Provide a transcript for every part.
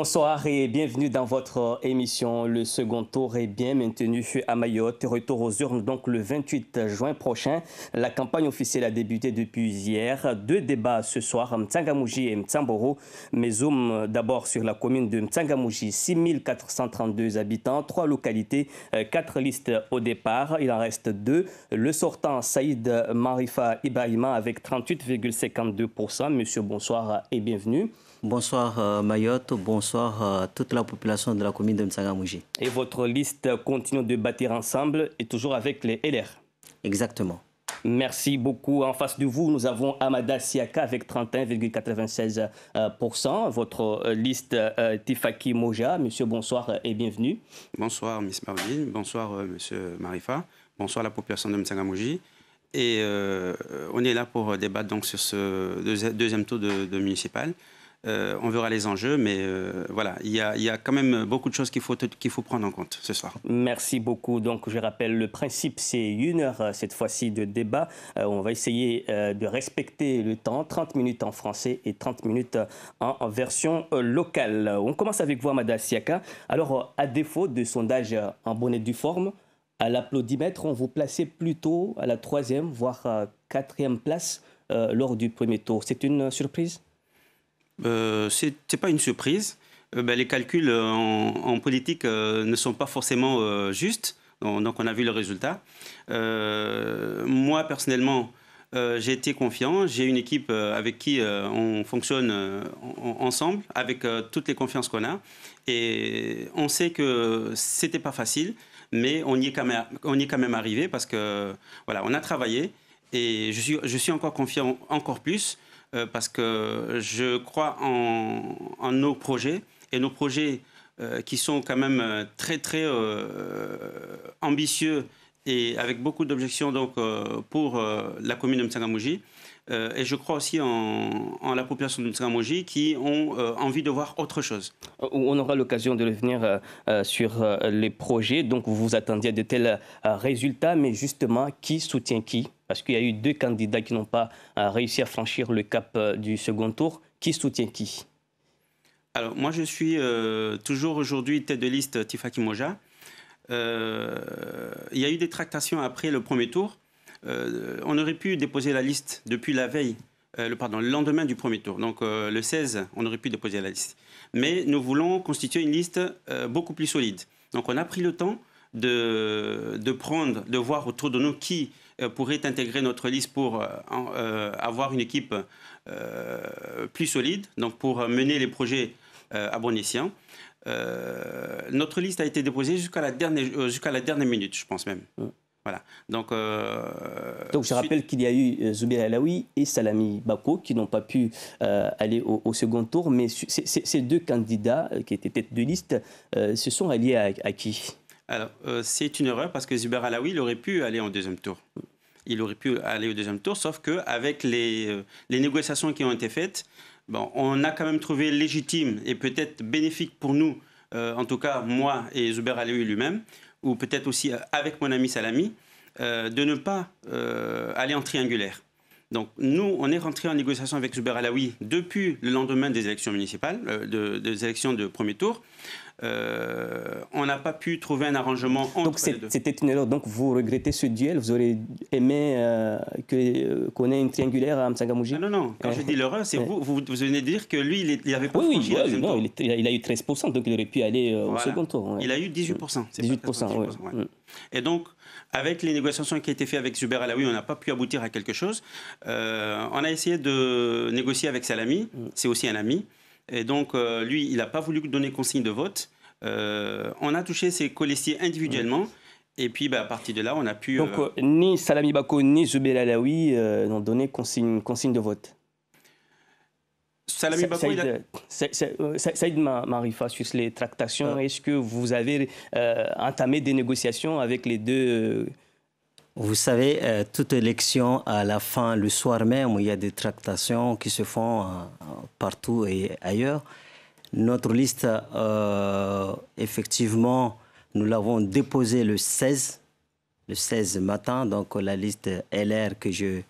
Bonsoir et bienvenue dans votre émission. Le second tour est bien maintenu à Mayotte. Retour aux urnes donc le 28 juin prochain. La campagne officielle a débuté depuis hier. Deux débats ce soir, Mtsangamouji et Mtsamboro. Mais zoom d'abord sur la commune de Mtsangamouji, 6432 habitants, trois localités, euh, quatre listes au départ. Il en reste deux. Le sortant Saïd Marifa Ibaïma avec 38,52%. Monsieur, bonsoir et bienvenue. Bonsoir euh, Mayotte, bonsoir à euh, toute la population de la commune de Mtsangamouji. Et votre liste continue de bâtir ensemble et toujours avec les LR Exactement. Merci beaucoup. En face de vous, nous avons Amada Siaka avec 31,96%. Euh, votre liste Tifaki Moja. Monsieur, bonsoir et bienvenue. Bonsoir, Miss Marvin. Bonsoir, Monsieur Marifa. Bonsoir, la population de Mtsangamouji. Et on est là pour débattre donc sur ce deuxième tour de municipal. Euh, on verra les enjeux, mais euh, voilà, il y, a, quand même beaucoup de choses qu'il faut, qu'il faut prendre en compte ce soir. Merci beaucoup. Donc, je rappelle, le principe, c'est une heure euh, cette fois-ci de débat. on va essayer de respecter le temps, 30 minutes en français et 30 minutes en, version locale. On commence avec vous, Amada Siaka. Alors, à défaut de sondage en bonnet et forme, à l'applaudimètre, on vous plaçait plutôt à la troisième, voire quatrième place lors du premier tour. C'est une surprise euh, ce n'est pas une surprise. Euh, ben, les calculs euh, en, politique ne sont pas forcément justes. Donc, on a vu le résultat. moi, personnellement, j'ai été confiant. J'ai une équipe avec qui on fonctionne ensemble, avec toutes les confiances qu'on a. Et on sait que ce n'était pas facile, mais on y est quand même, arrivé parce que, voilà, on a travaillé. Et je suis, je suis encore confiant encore plus euh, parce que je crois en, nos projets et nos projets euh, qui sont quand même euh, très très ambitieux et avec beaucoup d'objections donc pour la commune de Mtsangamouji. Euh, et je crois aussi en, en la population de qui ont euh, envie de voir autre chose. On aura l'occasion de revenir euh, sur les projets. Donc vous vous attendiez à de tels résultats, mais justement, qui soutient qui Parce qu'il y a eu deux candidats qui n'ont pas réussi à franchir le cap du second tour. Qui soutient qui Alors moi, je suis toujours aujourd'hui tête de liste Tifa Kimoja. il y a eu des tractations après le premier tour euh, on aurait pu déposer la liste depuis la veille, euh, le, pardon, le lendemain du premier tour. Donc euh, le 16, on aurait pu déposer la liste. Mais nous voulons constituer une liste beaucoup plus solide. Donc on a pris le temps de, prendre, de voir autour de nous qui pourrait intégrer notre liste pour avoir une équipe plus solide, donc pour mener les projets à bon escient. notre liste a été déposée jusqu'à la, la dernière minute, je pense même. Euh, Donc, je rappelle qu'il y a eu euh, Zubair Alaoui et Salami Bako qui n'ont pas pu euh, aller au, second tour, mais ces deux candidats qui étaient tête de liste se sont alliés à, qui Alors, c'est une erreur parce que Zubair Alaoui, aurait pu aller en deuxième tour. Il aurait pu aller au deuxième tour, sauf qu'avec les, les négociations qui ont été faites, bon, on a quand même trouvé légitime et peut-être bénéfique pour nous, en tout cas moi et Zubair Alaoui lui-même, ou peut-être aussi euh, avec mon ami Salami, euh, de ne pas euh, aller en triangulaire. Donc nous, on est rentré en négociation avec Zuber Alaoui depuis le lendemain des élections municipales, des élections de premier tour. Euh, on n'a pas pu trouver un arrangement entre donc, les deux. C'était une erreur. Donc vous regrettez ce duel Vous auriez aimé euh, euh, qu'on ait une triangulaire à Msangamouji ah, Non, non. Quand je eh. dis l'erreur, c'est eh. vous, vous, venez de dire que lui, il, n'avait avait pas oui, franchi oui, hein, il, a eu 13%, donc il aurait pu aller au second tour. Il a eu 18%. 18%, mm. Et donc, avec les négociations qui ont été faites avec Zuber Alaoui, on n'a pas pu aboutir à quelque chose. on a essayé de négocier avec Salami, mm. c'est aussi un ami. Et donc, lui, il n'a pas voulu donner consigne de vote. Euh, on a touché ces colistiers individuellement. Et puis, bah, à partir de là, on a pu. Euh, euh, ni Salami Bako, ni Zubel Alaoui n'ont donné consigne, de vote. Salami Bako, Saïd Marifa, sur les tractations, est-ce que vous avez entamé des négociations avec les deux Vous savez, toute élection, à la fin, le soir même, il y a des tractations qui se font partout et ailleurs. Notre liste, euh, effectivement, nous l'avons déposée le 16, le 16 matin, donc la liste LR que je,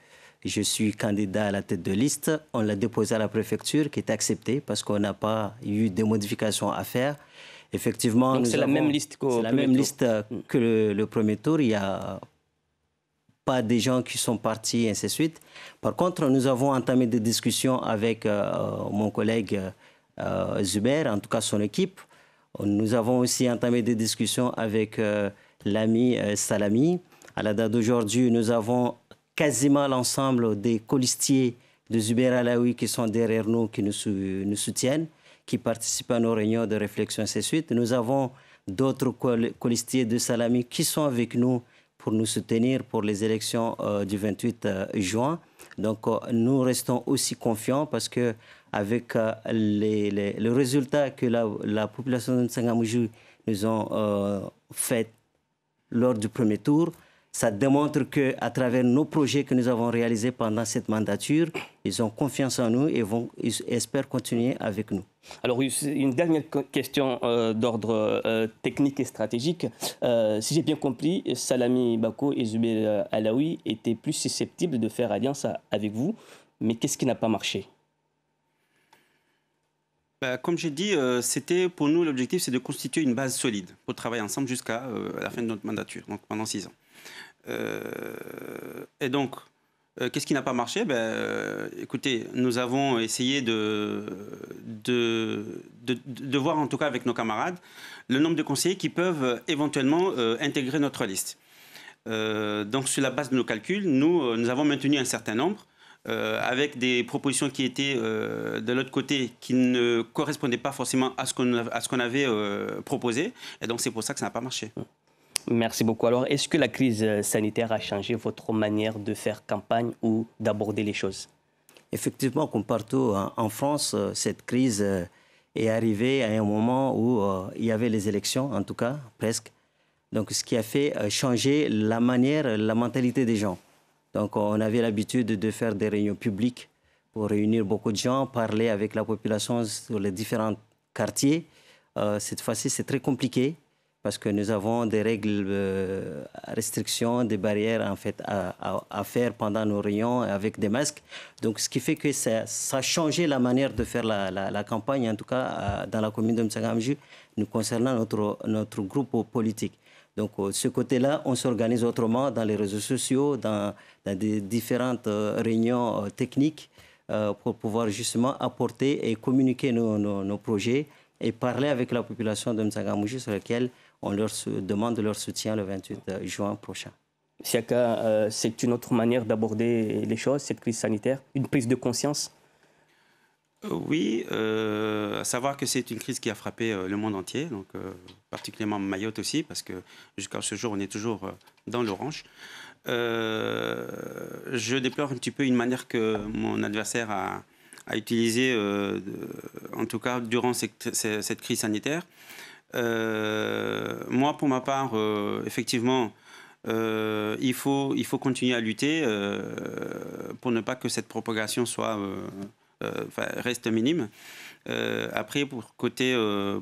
je suis candidat à la tête de liste. On l'a déposée à la préfecture qui est acceptée parce qu'on n'a pas eu de modifications à faire. Effectivement, c'est la même liste euh, mm. que le, premier tour. Il n'y a pas des gens qui sont partis, et ainsi de suite. Par contre, nous avons entamé des discussions avec euh, mon collègue euh, Zuber, en tout cas son équipe. Nous avons aussi entamé des discussions avec euh, l'ami euh, Salami. À la date d'aujourd'hui, nous avons quasiment l'ensemble des colistiers de Zuber Alaoui qui sont derrière nous, qui nous, nous, soutiennent, qui participent à nos réunions de réflexion, ainsi de suite. Nous avons d'autres colistiers de Salami qui sont avec nous pour nous soutenir pour les élections du 28 juin. Donc nous restons aussi confiants parce que avec euh, les, résultat que la, population de Sangamoujou nous ont euh, fait lors du premier tour. Ça démontre qu'à travers nos projets que nous avons réalisés pendant cette mandature, ils ont confiance en nous et vont, espèrent continuer avec nous. Alors une dernière question euh, d'ordre technique et stratégique. si j'ai bien compris, Salami Bako et Zubel Alaoui étaient plus susceptibles de faire alliance avec vous, mais qu'est-ce qui n'a pas marché bah, comme j'ai dit, euh, c'était pour nous l'objectif, c'est de constituer une base solide pour travailler ensemble jusqu'à euh, la fin de notre mandature, donc pendant six ans. Euh, et donc, qu'est-ce qui n'a pas marché ben, Écoutez, nous avons essayé de de, de, voir, en tout cas avec nos camarades, le nombre de conseillers qui peuvent éventuellement intégrer notre liste. donc, sur la base de nos calculs, nous, nous avons maintenu un certain nombre. Euh, avec des propositions qui étaient euh, de l'autre côté, qui ne correspondaient pas forcément à ce qu'on avait euh, proposé. Et donc c'est pour ça que ça n'a pas marché. Merci beaucoup. Alors, est-ce que la crise sanitaire a changé votre manière de faire campagne ou d'aborder les choses Effectivement, comme partout hein, en France, cette crise est arrivée à un moment où il y avait les élections, en tout cas, presque. Donc, ce qui a fait changer la manière, la mentalité des gens. Donc on avait l'habitude de faire des réunions publiques pour réunir beaucoup de gens, parler avec la population sur les différents quartiers. Euh, cette fois-ci, c'est très compliqué parce que nous avons des règles, euh, restrictions, des barrières en fait à, faire pendant nos réunions avec des masques. Donc, ce qui fait que ça, ça a changé la manière de faire la, campagne, en tout cas dans la commune de Mtsangamju, nous concernant notre, notre groupe politique. Donc, euh, ce côté-là, on s'organise autrement dans les réseaux sociaux, dans, des différentes euh, réunions euh, techniques euh, pour pouvoir justement apporter et communiquer nos, nos, projets et parler avec la population de Mtsangamouji sur laquelle on leur demande leur soutien le 28 juin prochain. Siaka, c'est une autre manière d'aborder les choses, cette crise sanitaire, une prise de conscience oui, à savoir que c'est une crise qui a frappé le monde entier, donc particulièrement Mayotte aussi, parce que jusqu'à ce jour, on est toujours dans l'orange. Euh, je déplore un petit peu une manière que mon adversaire a, a utilisée, euh, en tout cas durant cette, crise sanitaire. Euh, moi, pour ma part, effectivement, il, faut, il faut continuer à lutter pour ne pas que cette propagation soit, reste minime. après, pour côté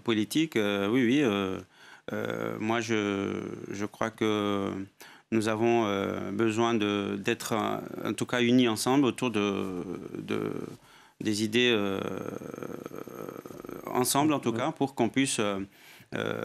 politique, oui, oui, moi je, je crois que nous avons euh, besoin d'être euh, en tout cas unis ensemble autour de des idées euh, ensemble en tout cas pour qu'on puisse euh,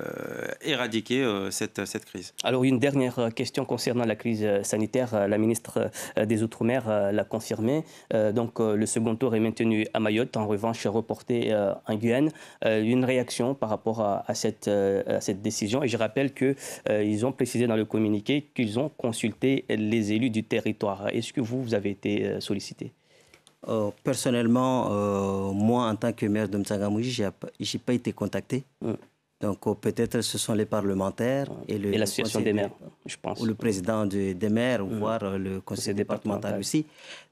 éradiquer euh, cette, cette crise. Alors une dernière question concernant la crise euh, sanitaire. La ministre des Outre-mer l'a confirmé. Donc le second tour est maintenu à Mayotte, en revanche reporté en Guyane. Une réaction par rapport à, cette, à cette, décision. Et je rappelle qu'ils ils ont précisé dans le communiqué qu'ils ont consulté les élus du territoire. Est-ce que vous, vous avez été sollicité personnellement, moi, en tant que maire de Mtsangamouji, je n'ai pas été contacté. Hum. Donc oh, peut-être ce sont les parlementaires et, le, et des maires, je pense. Ou le président des maires, mhm. voire euh, le conseil départemental, aussi.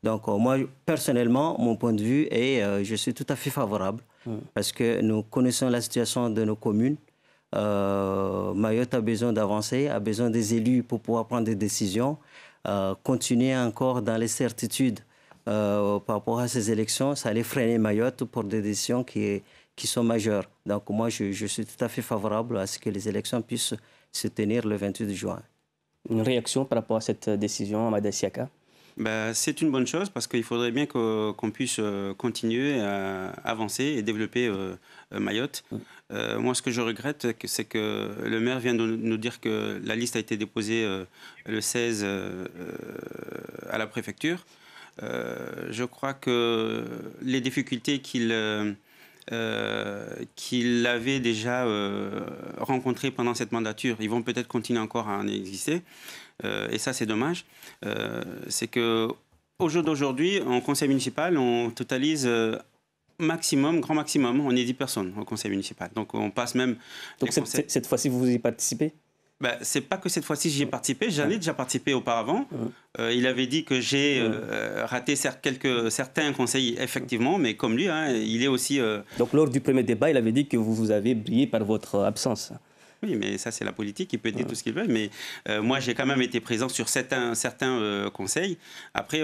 Donc oh, moi, personnellement, mon point de vue est, euh, je suis tout à fait favorable mhm. parce que nous connaissons la situation de nos communes. Euh, Mayotte a besoin d'avancer, a besoin des élus pour pouvoir prendre des décisions, continuer encore dans les certitudes par rapport à ces élections, ça allait freiner Mayotte pour des décisions qui qui sont majeurs. Donc moi, je, suis tout à fait favorable à ce que les élections puissent se tenir le 28 juin. Une réaction par rapport à cette décision, à Siaka bah, C'est une bonne chose parce qu'il faudrait bien qu'on puisse euh, continuer à avancer et développer euh, euh, Mayotte. Mm. moi, ce que je regrette, c'est que le maire vient de nous dire que la liste a été déposée le 16 à la préfecture. je crois que les difficultés qu'il euh, qu'ils l'avaient déjà euh, rencontré pendant cette mandature. Ils vont peut-être continuer encore à en exister. Euh, et ça, c'est dommage. c'est que au jour d'aujourd'hui, en conseil municipal, on totalise maximum, grand maximum, on est 10 personnes au conseil municipal. Donc on passe même. Donc cette fois-ci, vous y participez bah, c'est pas que cette fois-ci j'y ai participé, j'en ai déjà participé auparavant. Euh, il avait dit que j'ai euh, raté quelques, certains conseils, effectivement, mais comme lui, hein, il est aussi. Euh, Donc lors du premier débat, il avait dit que vous, vous avez brillé par votre absence. Oui, mais ça, c'est la politique. Il peut dire tout ce qu'il veut. Mais moi, j'ai quand même été présent sur certains, conseils. Après,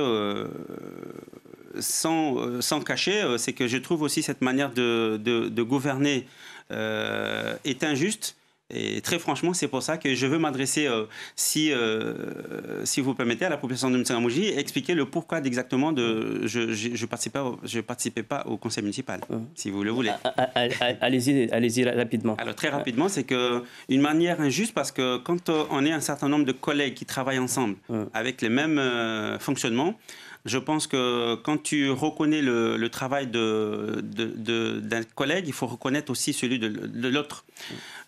sans, sans, cacher, c'est que je trouve aussi cette manière de, de gouverner est injuste. Et très franchement, c'est pour ça que je veux m'adresser, euh, si, euh, si vous permettez, à la population de Mtsangamouji et expliquer le pourquoi exactement de je ne je, je participais, pas au conseil municipal, mmh. si vous le voulez. Ah, ah, ah, allez-y allez rapidement. Alors très rapidement, c'est une manière injuste parce que quand euh, on est un certain nombre de collègues qui travaillent ensemble mmh. avec les mêmes fonctionnements, je pense que quand tu reconnais le, travail d'un de, collègue, il faut reconnaître aussi celui de, l'autre.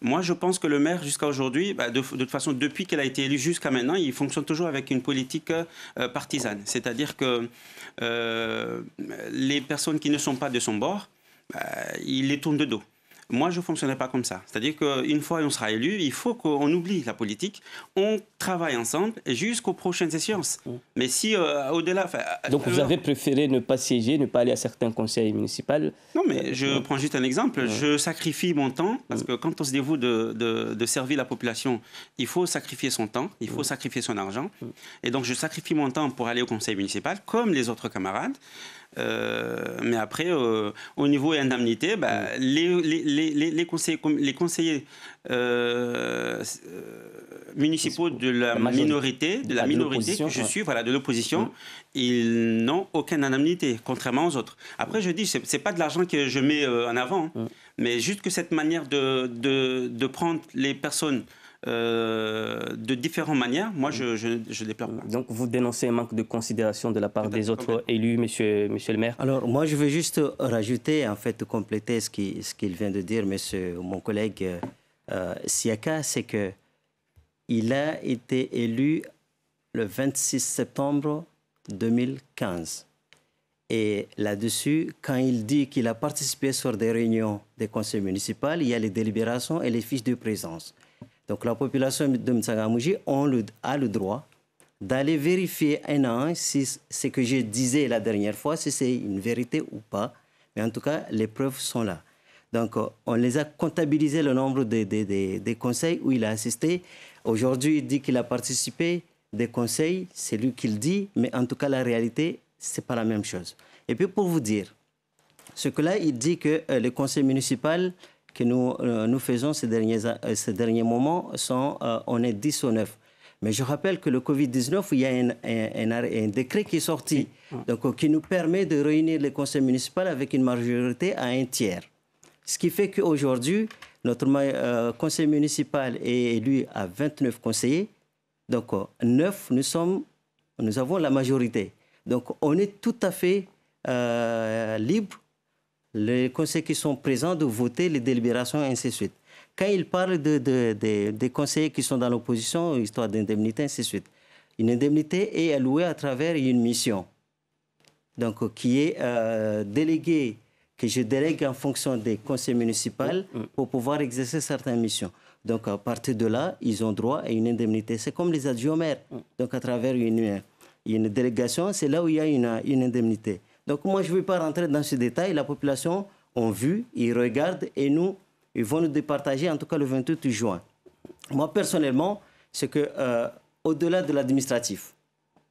Moi, je pense que le maire, jusqu'à aujourd'hui, bah, de, toute façon, depuis qu'elle a été élue jusqu'à maintenant, il fonctionne toujours avec une politique euh, partisane. C'est-à-dire que euh, les personnes qui ne sont pas de son bord, bah, il les tourne de dos. Moi, je ne fonctionnais pas comme ça. C'est-à-dire qu'une fois qu'on sera élu, il faut qu'on oublie la politique, on travaille ensemble jusqu'aux prochaines séances. Mais si euh, au-delà... Euh, donc vous avez préféré ne pas siéger, ne pas aller à certains conseils municipaux Non, mais euh, je prends juste un exemple. Je sacrifie mon temps, parce mm. que quand on se dévoue de, de servir la population, il faut sacrifier son temps, il faut mm. sacrifier son argent. Mm. Et donc je sacrifie mon temps pour aller au conseil municipal, comme les autres camarades. Euh, mais après, euh, au niveau indemnité, bah, mm. les, les, les, les, conseillers, les conseillers euh, municipaux de la, minorité, de la bah, minorité que je suis, voilà, de l'opposition, mm. ils n'ont aucune indemnité, contrairement aux autres. Après, je dis, ce n'est pas de l'argent que je mets en avant, hein. mm. mais juste que cette manière de, de, de prendre les personnes euh, de différentes manières. Moi, je, je, déplore pas. Donc, vous dénoncez un manque de considération de la part des autres élus, monsieur, monsieur le maire Alors, moi, je veux juste rajouter, en fait, compléter ce qu'il vient de dire, monsieur, mon collègue euh, Siaka, c'est que il a été élu le 26 septembre 2015. Et là-dessus, quand il dit qu'il a participé sur des réunions des conseils municipaux, il y a les délibérations et les fiches de présence. Donc la population de Mtsangamouji a le droit d'aller vérifier un à un si ce que je disais la dernière fois, si c'est une vérité ou pas. Mais en tout cas, les preuves sont là. Donc, euh, on les a comptabilisé le nombre des de, conseils où il a assisté. Aujourd'hui, il dit qu'il a participé des conseils, c'est lui qui le dit, mais en tout cas, la réalité, c'est pas la même chose. Et puis, pour vous dire, ce que là, il dit que euh, le conseil municipal que nous, euh, nous faisons ces derniers, euh, ces derniers moments sont, euh, on est 10 ou 9. Mais je rappelle que le Covid-19, il y a un, un, décret qui est sorti, donc, qui nous permet de réunir les conseils municipaux avec une majorité à un tiers. Ce qui fait qu'aujourd'hui, notre conseil municipal est élu à 29 conseillers. Donc, 9, nous, sommes, nous avons la majorité. Donc, on est tout à fait euh, libre les conseils qui sont présents de voter les délibérations, et ainsi de suite. Quand il parle de, des conseillers qui sont dans l'opposition, histoire d'indemnité, ainsi de suite, une indemnité est allouée à travers une mission, donc qui est euh, déléguée, que je délègue en fonction des conseils municipaux mm, mm. pour pouvoir exercer certaines missions. Donc à partir de là, ils ont droit à une indemnité. C'est comme les adjoints mm. donc à travers une, une délégation, c'est là où il y a une, une indemnité. Donc moi, je ne vais pas rentrer dans ce détails. La population a vu, ils regardent et nous, ils vont nous départager, en tout cas le 28 juin. Moi, personnellement, c'est que euh, au-delà de l'administratif,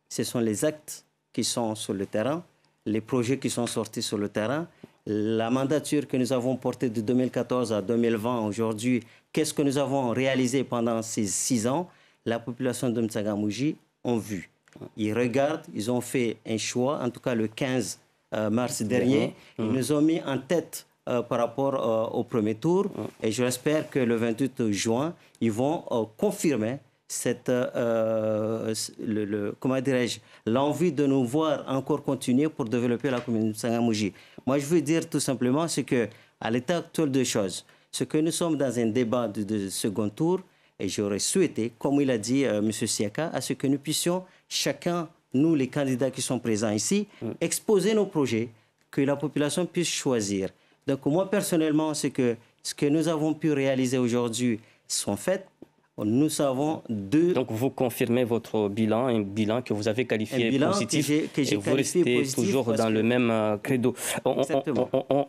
ce sont les actes qui sont sur le terrain, les projets qui sont sortis sur le terrain, la mandature que nous avons portée de 2014 à 2020 aujourd'hui, qu'est-ce que nous avons réalisé pendant ces six ans, la population de Mtsagamouji a vu. Ils regardent, ils ont fait un choix, en tout cas le 15 euh, mars dernier. Ils hum. nous ont mis en tête euh, par rapport euh, au premier tour. Hum. Et j'espère que le 28 juin, ils vont confirmer cette, le, comment dirais-je, l'envie de nous voir encore continuer pour développer la commune de Sangamouji. Moi, je veux dire tout simplement, c'est que à l'état actuel des choses, ce que nous sommes dans un débat de, de second tour, et j'aurais souhaité, comme il a dit M. Siaka, à ce que nous puissions chacun nous, les candidats qui sont présents ici, mm. exposer nos projets, que la population puisse choisir. Donc moi, personnellement, c'est que ce que nous avons pu réaliser aujourd'hui sont faits. Nous avons deux... Donc vous confirmez votre bilan, un bilan que vous avez qualifié un bilan positif que et vous restez toujours dans le même euh, credo. On,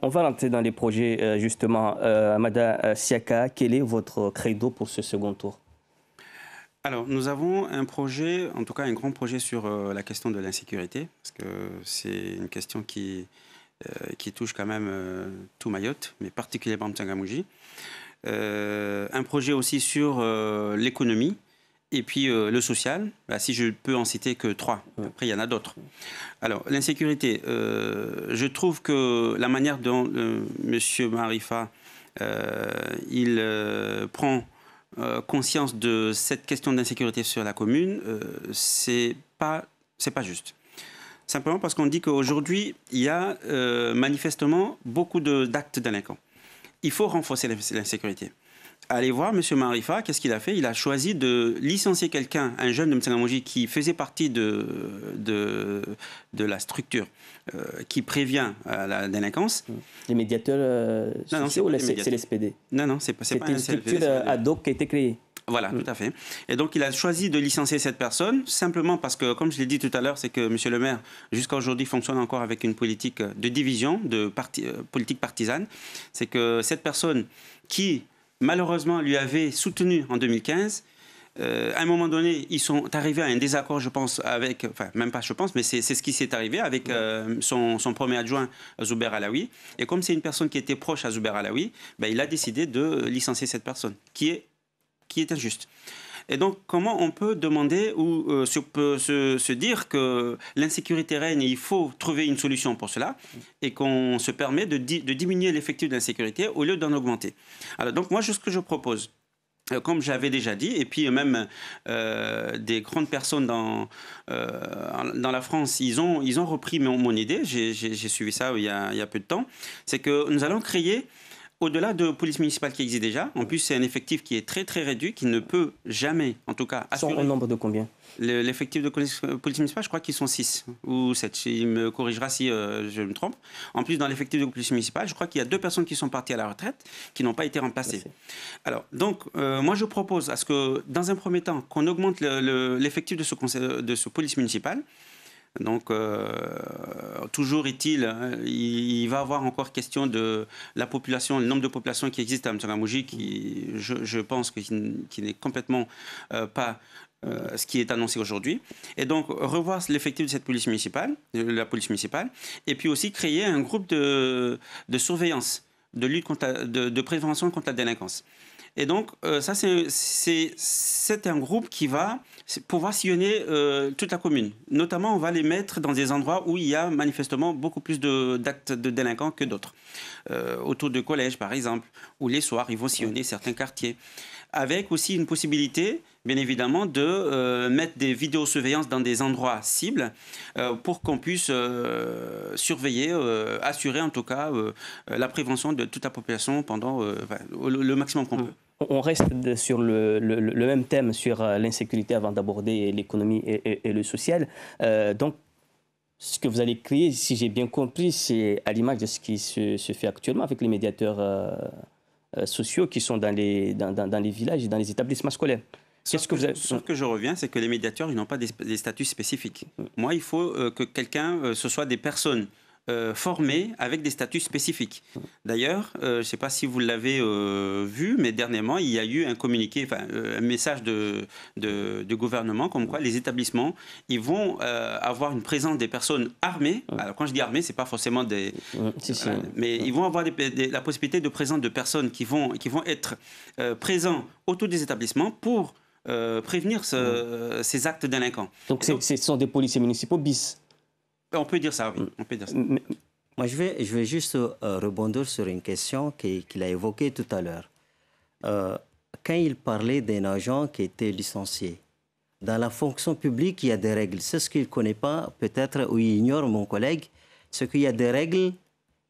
On, va rentrer dans les projets euh, justement. Euh, Amada Madame Siaka, quel est votre credo pour ce second tour alors, nous avons un projet, en tout cas un grand projet sur euh, la question de l'insécurité, parce que c'est une question qui, euh, qui touche quand même euh, tout Mayotte, mais particulièrement Tsangamouji. un projet aussi sur l'économie et puis le social. Bah, si je peux en citer que trois, après il y en a d'autres. Alors, l'insécurité, je trouve que la manière dont M. Marifa il prend euh, conscience de cette question d'insécurité sur la commune, euh, c'est pas pas juste. Simplement parce qu'on dit qu'aujourd'hui il y a euh, manifestement beaucoup d'actes délinquants. Il faut renforcer l'insécurité allez voir M. Marifa, qu'est-ce qu'il a fait Il a choisi de licencier quelqu'un, un jeune de Namouji qui faisait partie de, de, la structure euh, qui prévient euh, la délinquance. Les médiateurs euh, non, non, c'est l'SPD Non, non, c'est pas, pas une structure ad hoc qui a été créée. Voilà, mm. tout à fait. Et donc, il a choisi de licencier cette personne simplement parce que, comme je l'ai dit tout à l'heure, c'est que M. le maire, jusqu'à aujourd'hui, fonctionne encore avec une politique de division, de politique partisane. C'est que cette personne qui malheureusement, lui avait soutenu en 2015. Euh, à un moment donné, ils sont arrivés à un désaccord, je pense, avec, enfin, même pas je pense, mais c'est ce qui s'est arrivé avec euh, son, premier adjoint, Zouber Alaoui. Et comme c'est une personne qui était proche à Zouber Alaoui, ben, il a décidé de licencier cette personne, qui est, qui est injuste. Et donc, comment on peut demander ou euh, se, se, dire que l'insécurité règne et il faut trouver une solution pour cela et qu'on se permet de, diminuer l'effectif d'insécurité au lieu d'en augmenter Alors, donc, moi, ce que je propose, euh, comme j'avais déjà dit, et puis même euh, des grandes personnes dans, dans la France, ils ont, ils ont repris mon, mon idée, j'ai suivi ça il il y, a, peu de temps, c'est que nous allons créer au-delà de police municipale qui existe déjà, en plus c'est un effectif qui est très très réduit, qui ne peut jamais, en tout cas, assurer... un nombre de combien L'effectif de euh, police municipale, je crois qu'ils sont 6 ou 7. Il me corrigera si euh, je me trompe. En plus, dans l'effectif de police municipale, je crois qu'il y a deux personnes qui sont parties à la retraite qui n'ont pas été remplacées. Alors, donc, euh, moi, je propose à ce que, dans un premier temps, qu'on augmente l'effectif de, ce de ce police municipale. Donc, euh, toujours est-il, hein, il, va va avoir encore question de la population, le nombre de populations qui existent à Mtsangamouji, qui, je, pense, qui n'est complètement euh, pas euh, ce qui est annoncé aujourd'hui. Et donc, revoir l'effectif de cette police municipale, de la police municipale, et puis aussi créer un groupe de, de surveillance, de lutte de, prévention contre la délinquance. Et donc, euh, ça, c'est un groupe qui va pouvoir sillonner euh, toute la commune. Notamment, on va les mettre dans des endroits où il y a manifestement beaucoup plus d'actes de, délinquants que d'autres. Euh, autour de collèges, par exemple, où les soirs, ils vont sillonner certains quartiers. Avec aussi une possibilité, bien évidemment, de mettre des vidéosurveillances dans des endroits cibles pour qu'on puisse surveiller, assurer en tout cas la prévention de toute la population pendant le, maximum qu'on peut. On reste sur le, même thème, sur euh, l'insécurité, avant d'aborder l'économie et, le social. Euh, donc, ce que vous allez créer, si j'ai bien compris, c'est à l'image de ce qui se, fait actuellement avec les médiateurs euh, sociaux qui sont dans les, villages et dans les établissements scolaires. Ce que, que je reviens, c'est que les médiateurs, ils n'ont pas des, statuts spécifiques. Mm. Moi, il faut que quelqu'un, ce soit des personnes euh, formés avec des statuts spécifiques. D'ailleurs, euh, je ne sais pas si vous l'avez euh, vu, mais dernièrement, il y a eu un communiqué, enfin, un message de, de, du gouvernement comme quoi les établissements, ils vont avoir une présence des personnes armées. Alors, quand je dis armées, ce n'est pas forcément des... mais ils vont avoir la possibilité de présence de personnes qui vont, qui vont être présents autour des établissements pour prévenir ces actes délinquants. Donc, ce sont des policiers municipaux bis on peut dire ça, moi, je vais, je vais juste euh, rebondir sur une question qu'il a évoquée tout à l'heure. Euh, quand il parlait d'un agent qui était licencié, dans la fonction publique, il y a des règles. C'est ce qu'il ne connaît pas, peut-être, ou il ignore, mon collègue, c'est qu'il y a des règles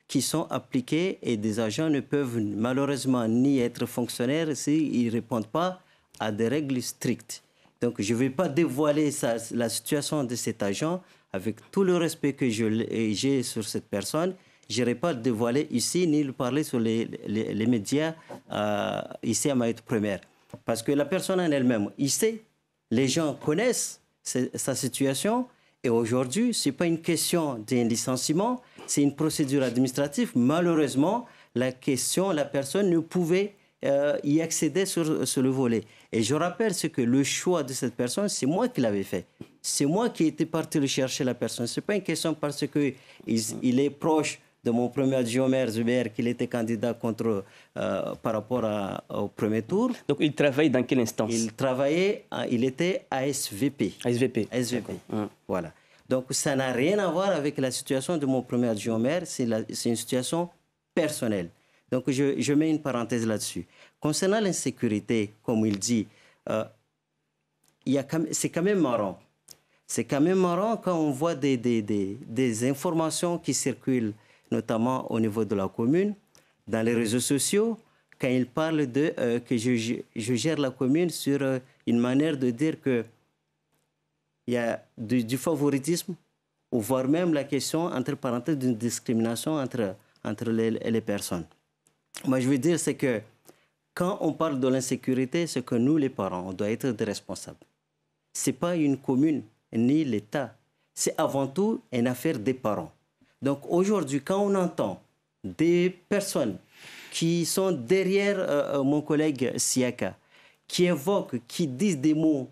qui sont appliquées et des agents ne peuvent malheureusement ni être fonctionnaires s'ils ne répondent pas à des règles strictes. Donc, je ne vais pas dévoiler la situation de cet agent, avec tout le respect que j'ai sur cette personne, je n'irai pas dévoiler ici ni le parler sur les, les, médias euh, ici à Mayotte Première. Parce que la personne en elle-même, ici, les gens connaissent sa situation. Et aujourd'hui, ce n'est pas une question d'un licenciement, c'est une procédure administrative. Malheureusement, la question, la personne ne pouvait euh, y accéder sur, sur le volet. Et je rappelle ce que le choix de cette personne, c'est moi qui l'avais fait c'est moi qui étais parti rechercher la personne. Ce n'est pas une question parce qu'il il est proche de mon premier adjoint maire Zuber, qu'il était candidat contre, euh, par rapport au premier tour. Donc il travaille dans quelle instance Il travaillait, il était ASVP. ASVP. ASVP. Hum. Voilà. Donc ça n'a rien à voir avec la situation de mon premier adjoint maire, c'est une situation personnelle. Donc je, je mets une parenthèse là-dessus. Concernant l'insécurité, comme il dit, euh, c'est quand même marrant. C'est quand même marrant quand on voit des, des, des, informations qui circulent, notamment au niveau de la commune, dans les réseaux sociaux, quand ils parlent de euh, que je, je, gère la commune sur euh, une manière de dire que il y a du, favoritisme, ou voire même la question, entre parenthèses, d'une discrimination entre, entre les, les personnes. Moi, je veux dire, c'est que quand on parle de l'insécurité, c'est que nous, les parents, on doit être des responsables. Ce n'est pas une commune ni l'État. C'est avant tout une affaire des parents. Donc aujourd'hui, quand on entend des personnes qui sont derrière euh, euh, mon collègue Siaka, qui évoquent, qui disent des mots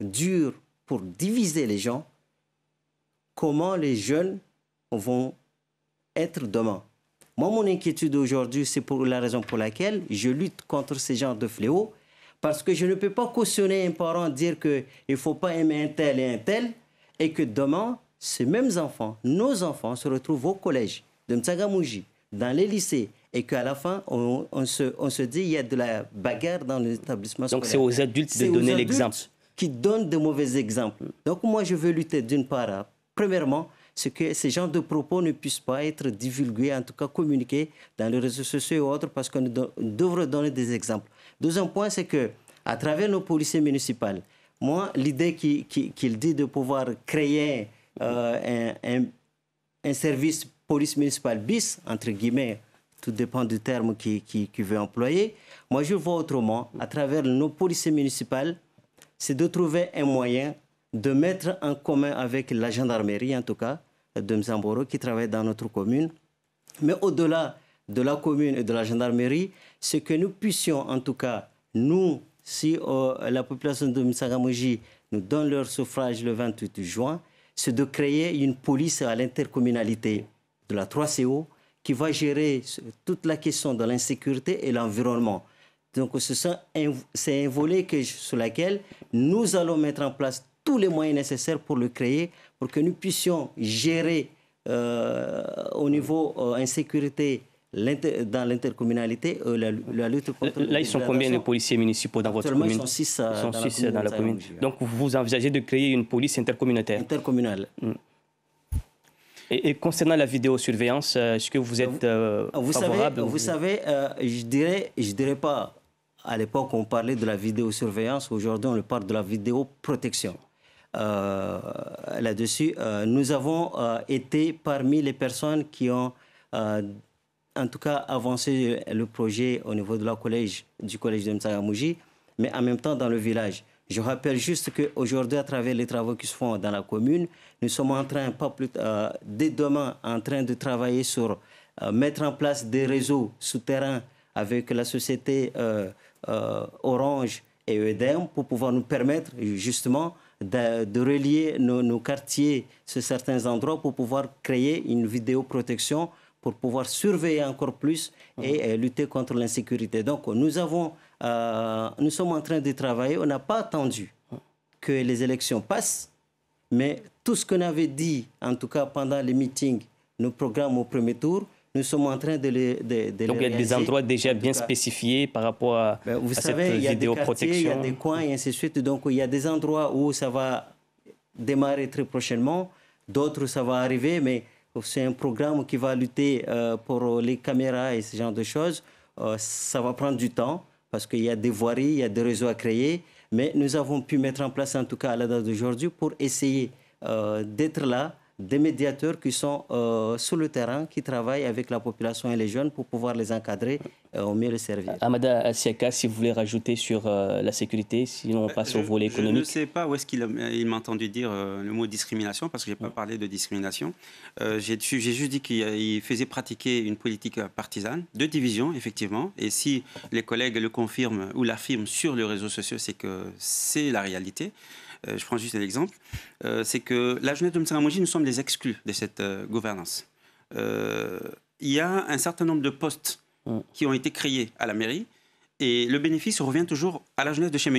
durs pour diviser les gens, comment les jeunes vont être demain Moi, mon inquiétude aujourd'hui, c'est pour la raison pour laquelle je lutte contre ces genre de fléaux parce que je ne peux pas cautionner un parent dire qu'il ne faut pas aimer un tel et un tel, et que demain, ces mêmes enfants, nos enfants, se retrouvent au collège de Mtsagamouji, dans les lycées, et qu'à la fin, on, on, se, dit qu'il y a de la bagarre dans les établissements Donc c'est aux adultes de donner l'exemple. Qui donnent de mauvais exemples. Donc moi, je veux lutter d'une part, premièrement, ce que ces genres de propos ne puissent pas être divulgués, en tout cas communiqués dans les réseaux sociaux et autres, parce qu'on devrait donner des exemples. Deuxième point, c'est que à travers nos policiers municipaux, moi, l'idée qu'il dit de pouvoir créer euh, un, service police municipale bis, entre guillemets, tout dépend du terme qu'il qui, veut employer, moi je vois autrement, à travers nos policiers municipaux, c'est de trouver un moyen de mettre en commun avec la gendarmerie, en tout cas, de Mzamboro, qui travaille dans notre commune, mais au-delà de la commune et de la gendarmerie, ce que nous puissions, en tout cas, nous, si euh, la population de Misagamoji nous donne leur suffrage le 28 juin, c'est de créer une police à l'intercommunalité de la 3CO qui va gérer toute la question de l'insécurité et l'environnement. Donc c'est un volet sur lequel nous allons mettre en place tous les moyens nécessaires pour le créer, pour que nous puissions gérer euh, au niveau euh, insécurité dans l'intercommunalité, euh, la, lutte contre... Euh, là, ils sont combien de policiers municipaux dans votre commune euh, Ils sont six, six la dans, la commune. Hein, Donc, vous envisagez de créer une police intercommunautaire Intercommunale. Mm. Et, concernant la vidéosurveillance, est-ce que vous êtes vous favorable Savez, vous, savez, je dirais, je dirais pas. À l'époque, on parlait de la vidéosurveillance. Aujourd'hui, on parle de la vidéoprotection. Euh, Là-dessus, nous avons été parmi les personnes qui ont en tout cas avancer le projet au niveau de la collège, du collège de Mtsagamouji, mais en même temps dans le village. Je rappelle juste qu'aujourd'hui, à travers les travaux qui se font dans la commune, nous sommes en train, pas plus, euh, dès demain, en train de travailler sur euh, mettre en place des réseaux souterrains avec la société euh, Orange et EDM e pour pouvoir nous permettre justement de, relier nos, quartiers sur certains endroits pour pouvoir créer une vidéoprotection pour pouvoir surveiller encore plus et, mhm. euh, lutter contre l'insécurité. Donc nous avons, euh, nous sommes en train de travailler. On n'a pas attendu que les élections passent, mais tout ce qu'on avait dit, en tout cas pendant les meetings, nos programmes au premier tour, nous sommes en train de les Donc il y a des endroits déjà bien spécifiés par rapport à, ben, vous savez, il y a des Il y a des coins et ainsi de suite. Donc il y a des endroits où ça va démarrer très prochainement, d'autres ça va arriver, mais c'est un programme qui va lutter euh, pour euh, les caméras et ce genre de choses. Euh, ça va prendre du temps parce qu'il y a des voiries, il y a des réseaux à créer. Mais nous avons pu mettre en place, en tout cas à la date d'aujourd'hui, pour essayer d'être là, des médiateurs qui sont sur le terrain, qui travaillent avec la population et les jeunes pour pouvoir les encadrer au euh, mieux les servir. Amada si vous voulez rajouter sur euh, la sécurité, sinon on euh, passe au volet économique. Je ne sais pas où est-ce qu'il m'a entendu dire le mot discrimination, parce que je n'ai pas parlé de discrimination. J'ai juste dit qu'il faisait pratiquer une politique partisane, de division, effectivement. Et si les collègues le confirment ou l'affirment sur les réseaux sociaux, c'est que c'est la réalité. je prends juste un exemple. c'est que la jeunesse de Ramouji nous sommes les exclus de cette gouvernance. il y a un certain nombre de postes Mm. qui ont été créés à la mairie. Et le bénéfice revient toujours à la jeunesse de chez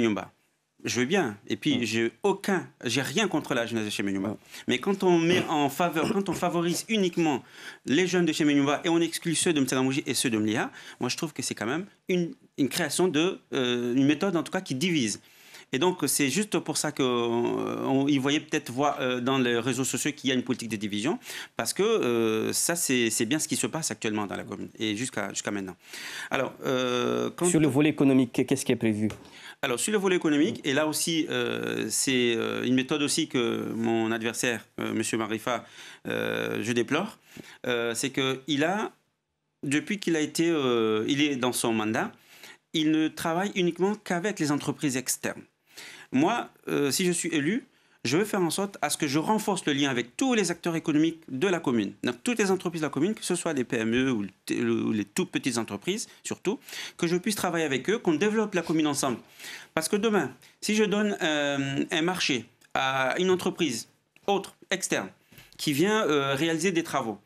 Je veux bien. Et puis, mm. j'ai aucun, j'ai rien contre la jeunesse de chez mm. Mais quand on met en faveur, quand on favorise uniquement les jeunes de chez et on exclut ceux de Mtsalamouji et ceux de Mlia, moi, je trouve que c'est quand même une, création de, euh, une méthode, en tout cas, qui divise. Et donc, c'est juste pour ça qu'ils euh, voyaient peut-être voir euh, dans les réseaux sociaux qu'il y a une politique de division, parce que euh, ça, c'est bien ce qui se passe actuellement dans la commune, et jusqu'à jusqu'à maintenant. Alors, Sur le volet économique, qu'est-ce qui est prévu alors, sur le volet économique, et là aussi, c'est une méthode aussi que mon adversaire, Monsieur M. Marifa, je déplore, c'est qu'il a, depuis qu'il a été, il est dans son mandat, il ne travaille uniquement qu'avec les entreprises externes. Moi, euh, si je suis élu, je veux faire en sorte à ce que je renforce le lien avec tous les acteurs économiques de la commune, donc toutes les entreprises de la commune, que ce soit les PME ou, les toutes petites entreprises surtout, que je puisse travailler avec eux, qu'on développe la commune ensemble. Parce que demain, si je donne euh, un marché à une entreprise autre, externe, qui vient euh, réaliser des travaux,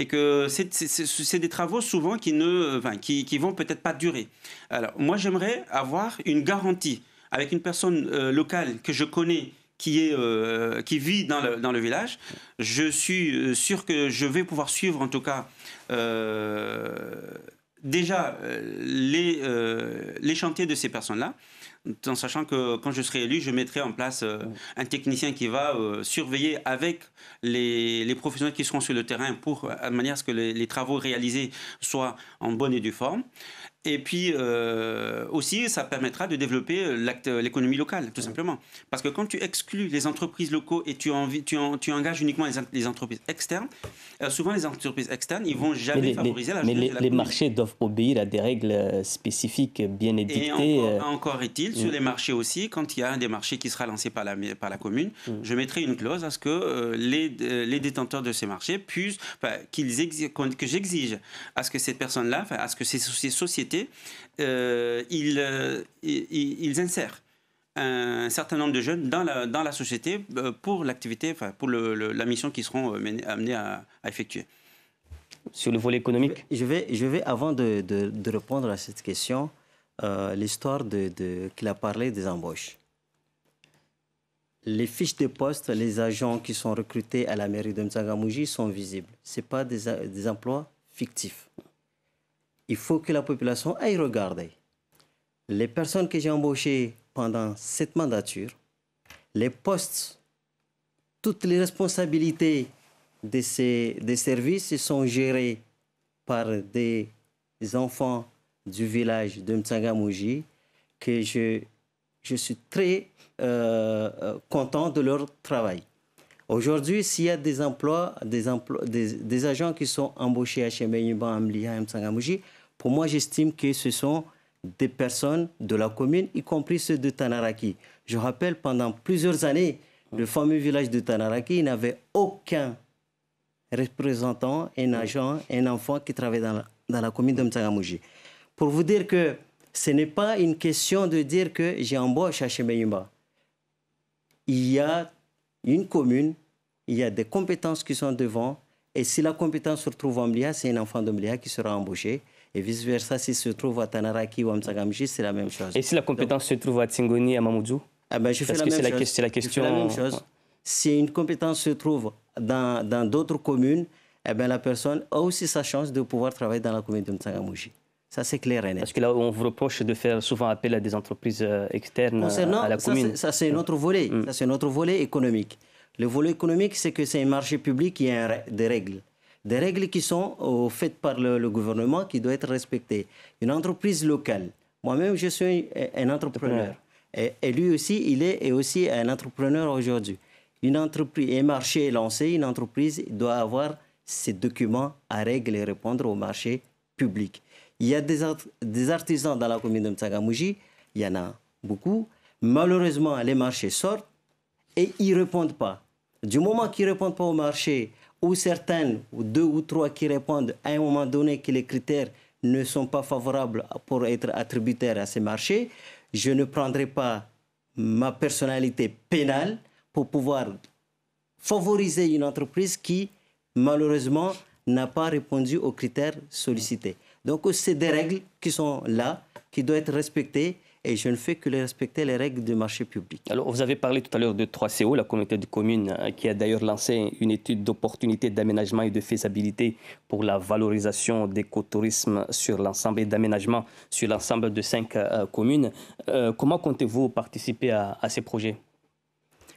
et que c'est des travaux souvent qui ne, qui vont peut-être pas durer. Alors moi j'aimerais avoir une garantie avec une personne euh, locale que je connais qui, est, euh, qui vit dans le, dans le, village, je suis euh, sûr que je vais pouvoir suivre en tout cas déjà les, les chantiers de ces personnes-là en sachant que quand je serai élu, je mettrai en place un technicien qui va surveiller avec les, les, professionnels qui seront sur le terrain pour, de manière à ce que les, les travaux réalisés soient en bonne et due forme. Et puis euh, aussi, ça permettra de développer euh, l'économie locale, tout simplement. Parce que quand tu exclus les entreprises locaux et tu, tu engages uniquement les, entreprises externes, euh, souvent les entreprises externes, ils vont jamais favoriser la Mais les, les marchés doivent obéir à des règles spécifiques bien édictées. Et encore, est-il, sur mm. les marchés aussi, quand il y a un des marchés qui sera lancé par la, par la commune, mm. je mettrai une clause à ce que les, détenteurs de ces marchés puissent, qu'ils que j'exige à ce que cette personne-là, à ce que ces sociétés euh, euh, ils, insèrent un certain nombre de jeunes dans la, société euh, pour l'activité, enfin, pour la mission qu'ils seront amenés à, effectuer. Sur le volet économique Je vais, je vais avant de, répondre à cette question, l'histoire de, qu'il a parlé des embauches. Les fiches de poste, les agents qui sont recrutés à la mairie de Mtsangamouji sont visibles. Ce pas des emplois fictifs il faut que la population aille regarder les personnes que j'ai embauchées pendant cette mandature, les postes, toutes les responsabilités de ces des services sont gérées par des enfants du village de Mtsangamouji que je, je suis très euh, euh, content de leur travail. Aujourd'hui, s'il y a des emplois, des, des, agents qui sont embauchés à à Mtsangamouji, pour moi, j'estime que ce sont des personnes de la commune, y compris ceux de Tanaraki. Je rappelle, pendant plusieurs années, le fameux village de Tanaraki n'avait aucun représentant, un agent, un enfant qui travaillait dans la, commune de Mtsangamouji. Pour vous dire que ce n'est pas une question de dire que j'ai embauché à Chemeyimba. Il y a une commune, il y a des compétences qui sont devant, et si la compétence se retrouve en Mlia, c'est un enfant de Mlia qui sera embauché et vice-versa, s'il se trouve à Tanaraki ou à Mtsagamji, c'est la même chose. Et si la compétence se trouve à Tsingoni, à Mamoudzou ah ben, je fais Parce que c'est la, question. la même chose. Si une compétence se trouve dans d'autres communes, eh ben, la personne a aussi sa chance de pouvoir travailler dans la commune de Mtsangamouji. Ça, c'est clair et net. Parce que là, on vous reproche de faire souvent appel à des entreprises euh, externes euh, à la commune. Ça, c'est un autre volet. Mm. Ça, c'est notre volet économique. Le volet économique, c'est que c'est un marché public qui a des règles des règles qui sont euh, faites par le, gouvernement qui doivent être respectées. Une entreprise locale. Moi-même, je suis un entrepreneur. Et, lui aussi, il est, est aussi un entrepreneur aujourd'hui. Une entreprise, un marché est lancé, une entreprise doit avoir ses documents à règle et répondre au marché public. Il y a des, des artisans dans la commune de Mtsagamouji, il y en a beaucoup. Malheureusement, les marchés sortent et ils ne répondent pas. Du moment qu'ils ne répondent pas au marché, ou certaines, ou deux ou trois qui répondent à un moment donné que les critères ne sont pas favorables pour être attributaires à ces marchés, je ne prendrai pas ma personnalité pénale pour pouvoir favoriser une entreprise qui, malheureusement, n'a pas répondu aux critères sollicités. Donc, c'est des règles qui sont là, qui doivent être respectées et je ne fais que les respecter les règles du marché public. Alors, vous avez parlé tout à l'heure de 3CO, la communauté de communes, hein, qui a d'ailleurs lancé une étude d'opportunité d'aménagement et de faisabilité pour la valorisation d'écotourisme sur l'ensemble et d'aménagement sur l'ensemble de cinq euh, communes. Euh, comment comptez-vous participer à, ces projets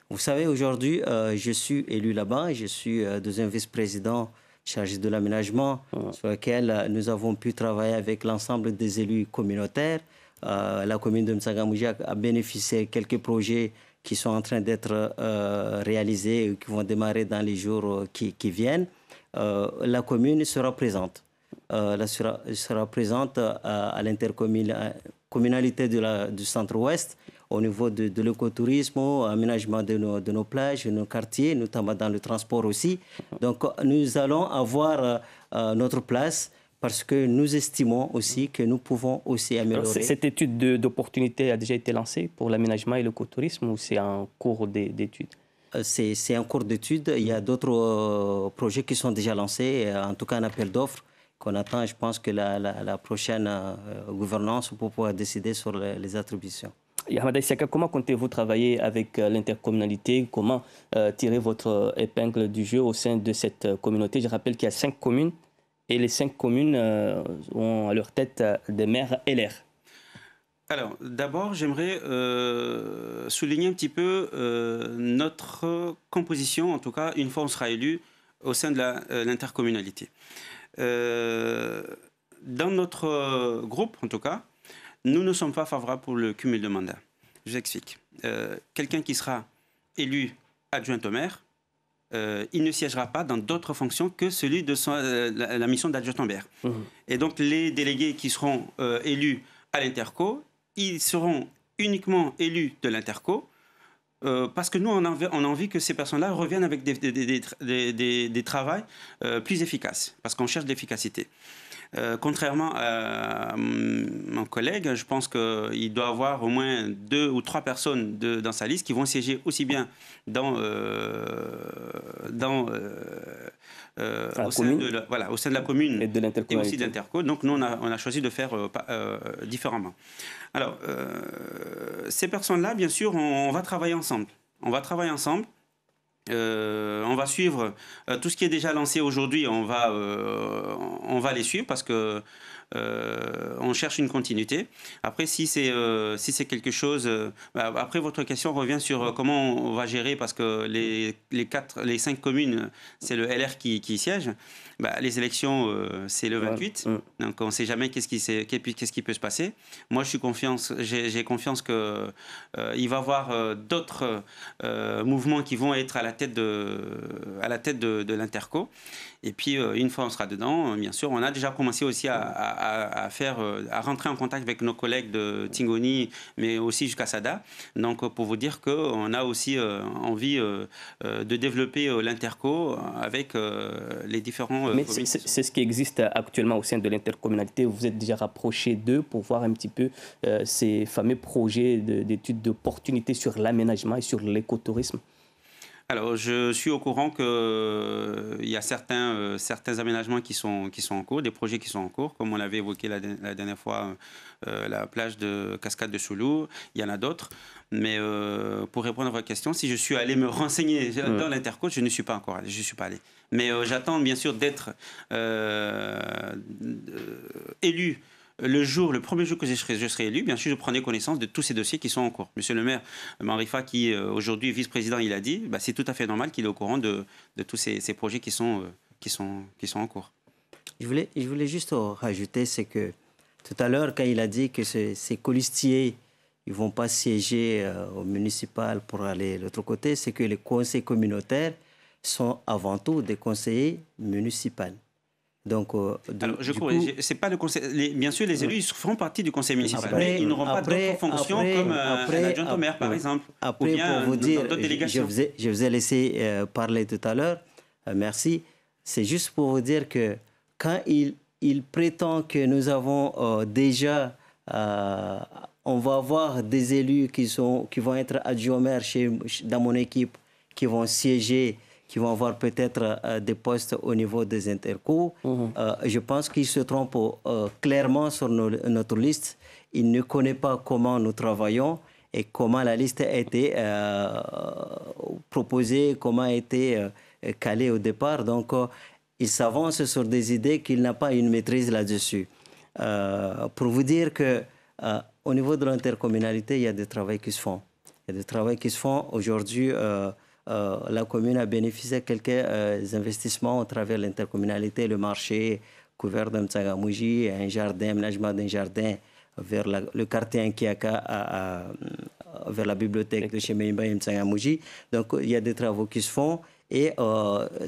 vous savez, aujourd'hui, euh, je suis élu là-bas, je suis deuxième vice-président chargé de l'aménagement, mmh. sur lequel nous avons pu travailler avec l'ensemble des élus communautaires. Euh, la commune de Msagamoujac a bénéficié de quelques projets qui sont en train d'être euh, réalisés et qui vont démarrer dans les jours euh, qui, viennent. la commune sera présente. La sera, sera, présente à, de l'intercommunalité du centre-ouest au niveau de, de l'écotourisme, aménagement de nos, de nos, plages, de nos quartiers, notamment dans le transport aussi. Donc nous allons avoir notre place parce que nous estimons aussi que nous pouvons aussi améliorer. cette étude d'opportunité a déjà été lancée pour l'aménagement et l'écotourisme ou c'est en cours d'étude euh, C'est en cours d'étude. Il y a d'autres euh, projets qui sont déjà lancés, euh, en tout cas un appel d'offres qu'on attend, je pense, que la, prochaine gouvernance pour pouvoir décider sur les, attributions. Yahmada Issaka, comment comptez-vous travailler avec l'intercommunalité Comment tirer votre épingle du jeu au sein de cette communauté Je rappelle qu'il y a cinq communes et les cinq communes euh, ont à leur tête euh, des maires LR. Alors, d'abord, j'aimerais euh, souligner un petit peu notre composition, en tout cas, une fois on sera élu au sein de l'intercommunalité. dans notre groupe, en tout cas, nous ne sommes pas favorables pour le cumul de mandats. Je vous explique. Quelqu'un qui sera élu adjoint au maire euh, il ne siégera pas dans d'autres fonctions que celui de euh, la, mission dadjutant maire mhm. Et donc les délégués qui seront euh, élus à l'Interco, ils seront uniquement élus de l'Interco. parce que nous, on a, envie, que ces personnes-là reviennent avec des, des, des travails plus efficaces, parce qu'on cherche l'efficacité. Euh, contrairement à hum, mon collègue, je pense qu'il doit avoir au moins deux ou trois personnes dans sa liste qui vont siéger aussi bien dans, euh, dans euh, au, sein de la, commune et, de l'interco. d'Interco. Donc nous, on a, choisi de faire différemment. Alors, ces personnes-là, bien sûr, on va travailler ensemble. On va travailler ensemble euh, on va suivre euh, tout ce qui est déjà lancé aujourd'hui. On va, euh, les suivre parce que on cherche une continuité. Après, si c'est quelque chose, bah, après votre question revient sur comment on va gérer parce que les, les cinq communes, c'est le LR qui siège bah, les élections, euh, c'est le 28. Mm. Donc, on ne sait jamais qu'est-ce qui, qu'est-ce qui peut se passer. Moi, je suis confiance, j'ai, confiance qu'il euh, il va y avoir euh, d'autres mouvements qui vont être à la tête de, à la tête de, l'Interco. Et puis, une fois on sera dedans, bien sûr, on a déjà commencé aussi à, faire, à rentrer en contact avec nos collègues de Tingoni, mais aussi jusqu'à Sada. Donc, pour vous dire qu'on a aussi envie de développer l'Interco avec les différents euh, Mais c'est ce qui existe actuellement au sein de l'intercommunalité. Vous êtes déjà rapproché d'eux pour voir un petit peu euh, ces fameux projets d'études d'opportunités sur l'aménagement et sur l'écotourisme. Alors, je suis au courant qu'il euh, il y a certains, certains aménagements qui sont, qui sont en cours, des projets qui sont en cours, comme on l'avait évoqué la, dernière fois, la plage de Cascade de Soulou, il y en a d'autres. Mais pour répondre à votre question, si je suis allé me renseigner mmh. dans l'interco, je ne suis pas encore allé, je suis pas allé. Mais euh, j'attends bien sûr d'être euh, élu le jour, le premier jour que je serai, je serai, élu, bien sûr, je prenais connaissance de tous ces dossiers qui sont en cours. Monsieur le maire Marifa, qui euh, aujourd'hui vice-président, il a dit, bah, c'est tout à fait normal qu'il est au courant de, tous ces, projets qui sont, qui, sont, qui sont en cours. Je voulais, je voulais juste rajouter, c'est que tout à l'heure, quand il a dit que ces, colistiers, ils ne vont pas siéger au municipal pour aller de l'autre côté, c'est que les conseils communautaires, sont avant tout des conseillers municipaux. Donc, euh, c'est pas le conseil. bien sûr, les élus ils feront partie du conseil municipal, mais ils n'auront pas d'autres fonctions comme euh, adjoint au maire, par exemple. Après, pour vous dire, je vous, ai, je laissé euh, parler tout à l'heure. Euh, merci. C'est juste pour vous dire que quand il, il prétend que nous avons déjà, on va avoir des élus qui sont, qui vont être adjoints au maire chez, dans mon équipe, qui vont siéger qui vont avoir peut-être euh, des postes au niveau des intercours. Mhm. Euh, je pense qu'il se trompe euh, clairement sur notre liste. Il ne connaît pas comment nous travaillons et comment la liste a été proposée, comment a été calée au départ. Donc, il s'avance sur des idées qu'il n'a pas une maîtrise là-dessus. pour vous dire que au niveau de l'intercommunalité, il y a des travaux qui se font. Il y a des travaux qui se font aujourd'hui. Euh, la commune a bénéficié de quelques euh, investissements au travers de l'intercommunalité, le marché couvert de mtsangamouji, un jardin, aménagement d'un jardin vers le quartier Nkiaka à, euh, vers la bibliothèque de Chemeimba et Mtsangamouji. Donc il y a des travaux qui se font et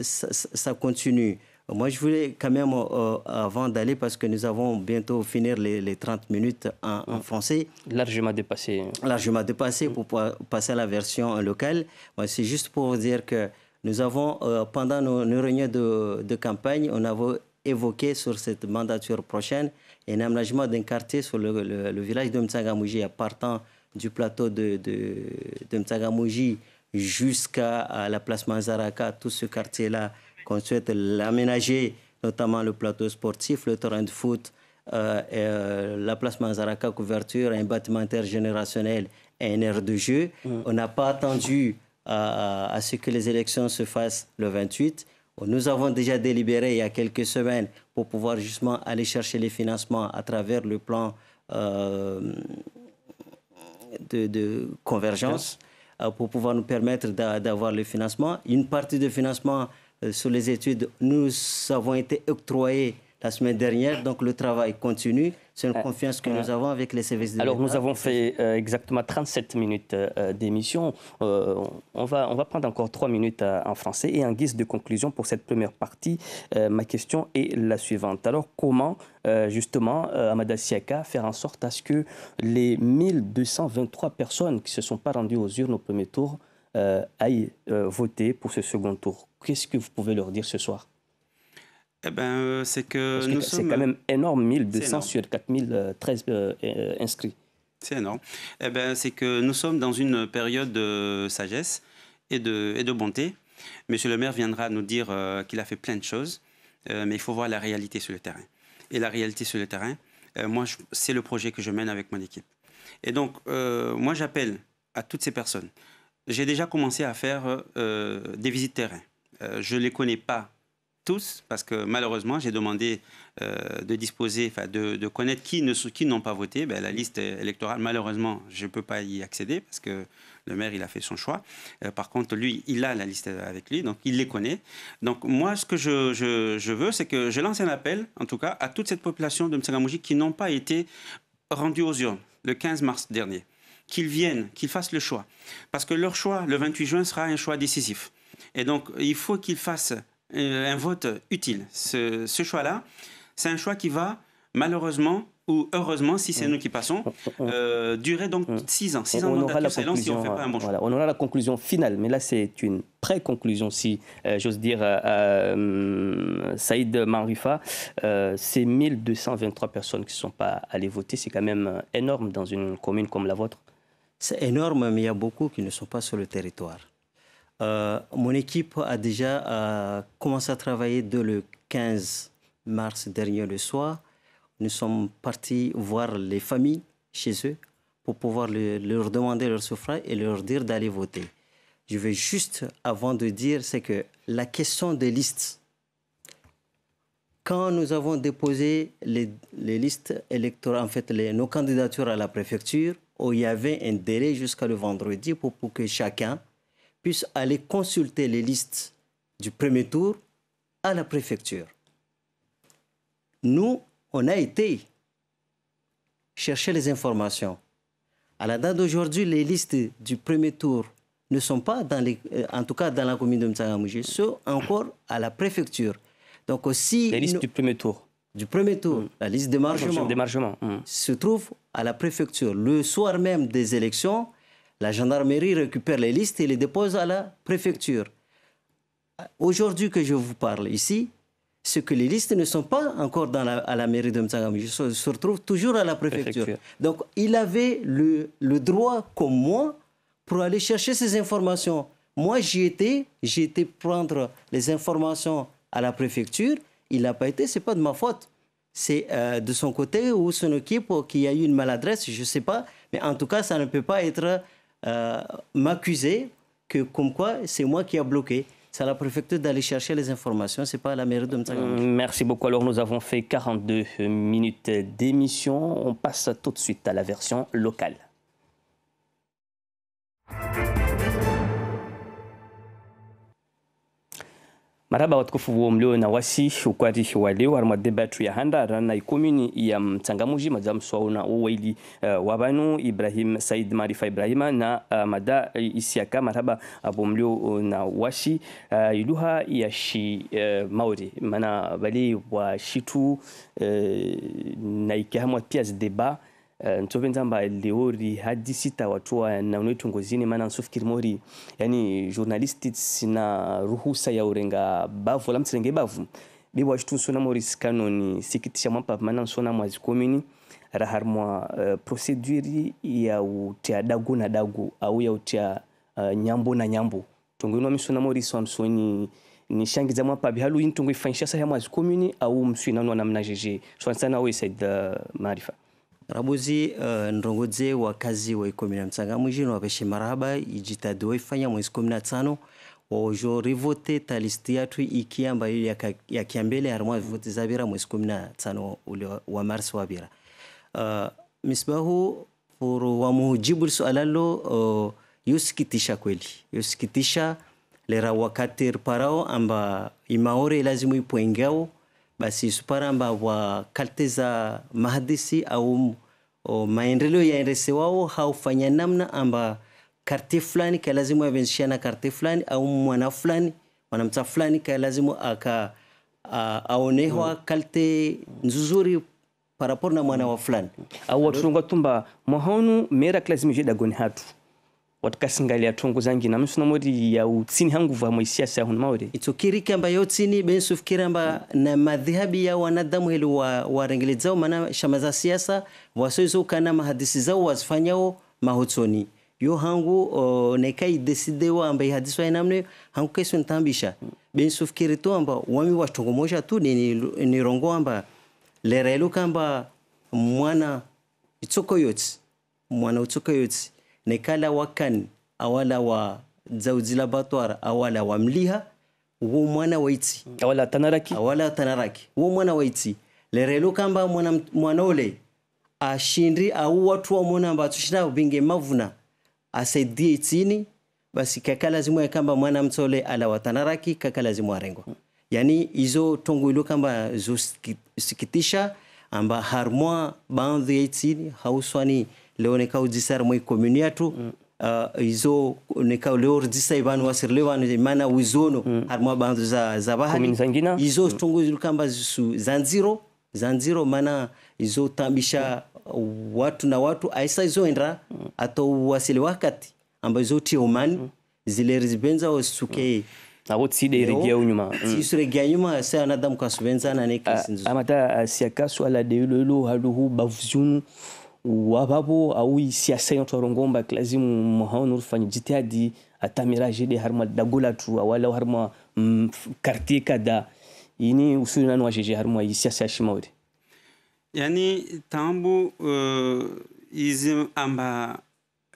ça, continue. Moi, je voulais quand même, euh, euh, avant d'aller, parce que nous avons bientôt finir les, 30 minutes en, Là, mm. français. Largement dépassé. Largement dépassé pour passer à la version euh, locale. C'est juste pour vous dire que nous avons, pendant nos, réunions de, campagne, on a évoqué sur cette mandature prochaine un aménagement d'un quartier sur le, village de Mtsangamouji, partant du plateau de, de, jusqu'à la place Mazaraka. tout ce quartier-là qu'on souhaite l'aménager, notamment le plateau sportif, le terrain de foot, euh, euh la place Manzaraka couverture, un bâtiment intergénérationnel et un aire de jeu. Mm. On n'a pas attendu euh, à, ce que les élections se fassent le 28. Nous avons déjà délibéré il y a quelques semaines pour pouvoir justement aller chercher les financements à travers le plan euh, de, de, convergence pour pouvoir nous permettre d'avoir le financement. Une partie de financement euh, sur les études, nous avons été octroyés la semaine dernière, donc le travail continue. C'est une euh, confiance que euh, nous avons avec les services de Alors, nous avons fait exactement 37 minutes d'émission. on, va, on va prendre encore 3 minutes en français. Et en guise de conclusion pour cette première partie, ma question est la suivante. Alors, comment, justement, Amada Siaka, faire en sorte à ce que les 1223 personnes qui ne se sont pas rendues aux urnes au premier tour euh, aillent euh, voter pour ce second tour. Qu'est-ce que vous pouvez leur dire ce soir eh ben, euh, c'est que, quand même énorme, 1200 sur 4013 euh, inscrits. C'est énorme. Eh ben, c'est que nous sommes dans une période de sagesse et de, et de bonté. Monsieur le maire viendra nous dire qu'il a fait plein de choses, mais il faut voir la réalité sur le terrain. Et la réalité sur le terrain, moi, c'est le projet que je mène avec mon équipe. Et donc, moi, j'appelle à toutes ces personnes j'ai déjà commencé à faire euh, euh, des visites terrain. Euh, je ne les connais pas tous parce que malheureusement, j'ai demandé de disposer, de, de connaître qui ne qui n'ont pas voté. Ben, la liste électorale, malheureusement, je ne peux pas y accéder parce que le maire, il a fait son choix. par contre, lui, il a la liste avec lui, donc il les connaît. Donc moi, ce que je, veux, c'est que je lance un appel, en tout cas, à toute cette population de Mtsangamouji qui n'ont pas été rendus aux urnes le 15 mars dernier qu'ils viennent, qu'ils fassent le choix. Parce que leur choix, le 28 juin, sera un choix décisif. Et donc, il faut qu'ils fassent euh, un vote utile. Ce, choix-là, c'est un choix qui va, malheureusement, ou heureusement, si c'est mm. nous qui passons, euh, durer donc 6 mm. ans. 6 ans de aura hein, si on fait pas un bon hein. choix. on aura la conclusion finale, mais là, c'est une pré-conclusion, si euh, j'ose dire, Saïd Marufa. c'est 1223 personnes qui ne sont pas allées voter. C'est quand même énorme dans une commune comme la vôtre. C'est énorme, mais il y a beaucoup qui ne sont pas sur le territoire. Euh, mon équipe a déjà euh, commencé à travailler dès le 15 mars dernier le soir. Nous sommes partis voir les familles chez eux pour pouvoir leur demander leur suffrage et leur dire d'aller voter. Je veux juste, avant de dire, c'est que la question des listes, quand nous avons déposé les, listes électorales, en fait nos candidatures à la préfecture, où il y avait un délai jusqu'à le vendredi pour, que chacun puisse aller consulter les listes du premier tour à la préfecture. Nous, on a été chercher les informations. À la date d'aujourd'hui, les listes du premier tour ne sont pas dans les, euh, en tout cas dans la commune de Mtsangamouji, sont encore à la préfecture. Donc aussi les listes du premier tour, du premier tour, mm. la liste de marchement, mm. se trouve à la préfecture. Le soir même des élections, la gendarmerie récupère les listes et les dépose à la préfecture. Aujourd'hui que je vous parle ici, c'est que les listes ne sont pas encore dans à la mairie de Mtsangam. se, retrouve toujours à la préfecture. Donc il avait le, le, droit, comme moi, pour aller chercher ces informations. Moi, j'y étais, j'ai été prendre les informations à la préfecture. Il n'a pas été, c'est pas de ma faute c'est euh, de son côté ou son équipe qu'il y a eu une maladresse, je ne sais pas. Mais en tout cas, ça ne peut pas être euh, m'accuser que comme quoi c'est moi qui a bloqué. C'est à la préfecture d'aller chercher les informations, c'est pas à la mairie de euh, Merci beaucoup. Alors nous avons fait 42 minutes d'émission. On passe tout de suite à la version locale. maraba watukufu womleo na wasi ukwati wa leo harimo debatu ya handara na ikomuni ya mtsangamuji majamswao na uwaili uh, eh, wabanu Ibrahim Said Marifa Ibrahima na uh, mada eh, isiaka marhaba abomleo na wasi uh, iluha ya shi uh, maori mana bali wa shitu uh, na ikihamwa pia debat uh, ntope nzamba leori hadi sita watua naonetu ngozini maana nsofikiri mori yani journalist sina ruhusa ya urenga bavu la mtsirenge bavu bibo wachitu nsona mori sikanoni sikitisha mwampa maana nsona mwazikomini raharmwa uh, eh, procedure ya utia dagu na dagu au ya utia uh, eh, nyambo na nyambo tongoinwa misona mori ni shangi za mwapa bihalu intungu ya saha mwazikommune au mswinanwa namna jeje swansana we said uh, maarifa rabuzi uh, eh, ndongoje wakazi wa ikumi na Msangamwiji na wapeshe maraba ijitadio ifanya mwezi kumi na tano ojo rivote talisti yatu ikiamba kiambele yakiambele vivote za zabira mwezi kumi na tano ule wa marsi wa wabira uh, eh, misbahu furu wa mujibu sualalo uh, eh, yusikitisha kweli yusikitisha lera wakati riparao amba imaore lazimu ipoengao basi suparamba wa kalte za mahadisi au maendeleo ya RC wao haufanya namna amba karte fulani ka lazima yavenshia na karte fulani au mwana fulani mwanamta fulani ka lazima aka aonehwa mm. kalte nzuzuri parapor na mwana wa mm. fulani au watunga tumba mahonu mera klazima jedagoni hatu watikasingalia tungu zangi na namwe sunomori ya utsini hanguva mwa siasa hunu kamba ya yotsini bensu fikiramba na madhihabi ya wanadamu helu wa zao mana shama za siasa wasoizo kana mahadisi zao wazifanyao mahotsoni yo hangu uh, nekai decidewa ambaye hadisi wa namne hangu kaisu nitambisha bensu fikiri tu amba wami wa tungumosha tu ni nirongo amba lera ilu kamba mwana itsoko yotsi mwana utsoko yotsi nekala kala wakan awala wa zauji batwar awala wa mliha wo mwana waitsi awala tanaraki awala tanaraki wo mwana waitsi lerelo kamba mwana mwana ole ashindri au watu wa mwana ambatso shina binge mavuna asaidie itsini basi kaka lazimu kamba mwana mtsole ala watanaraki kaka lazimu arengwa yani izo tongo ilo kamba sikitisha amba harmoi bandhi yaitsini hauswani leo ne nekaw disar moy communiatu mm. uh, eh, izo nekaw leo disa iban wasir lewan mana wizono mm. har mo bandu za za bahari izo tungu tongo kamba su zanziro zanziro mana izo tambisha watu na watu aisa izo endra ato wasile wakati ambayo izo tiomani mm. zile rizibenza osuke mm nabo tsideregea unyuma tisiregea nyuma se anadamu kasubenzana ah, ne kisinzo amata ah, siakasu ala deulolo haluhu bavuzunu wavavo awi siasa yon twaro ngomba lazimu mhaon urfanye jitihadi atamiraje de harma dagola tu awala harma mm, quartier kada ini usuri nanu wajeje harma i siasa shimauri yani tambu uh, izim amba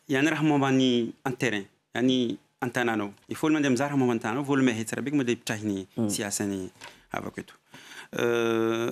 yani rahmo bani antere yani antanano ifol mende mzara mo antano vol me hitra big mo de hmm. siasa ni hava uh,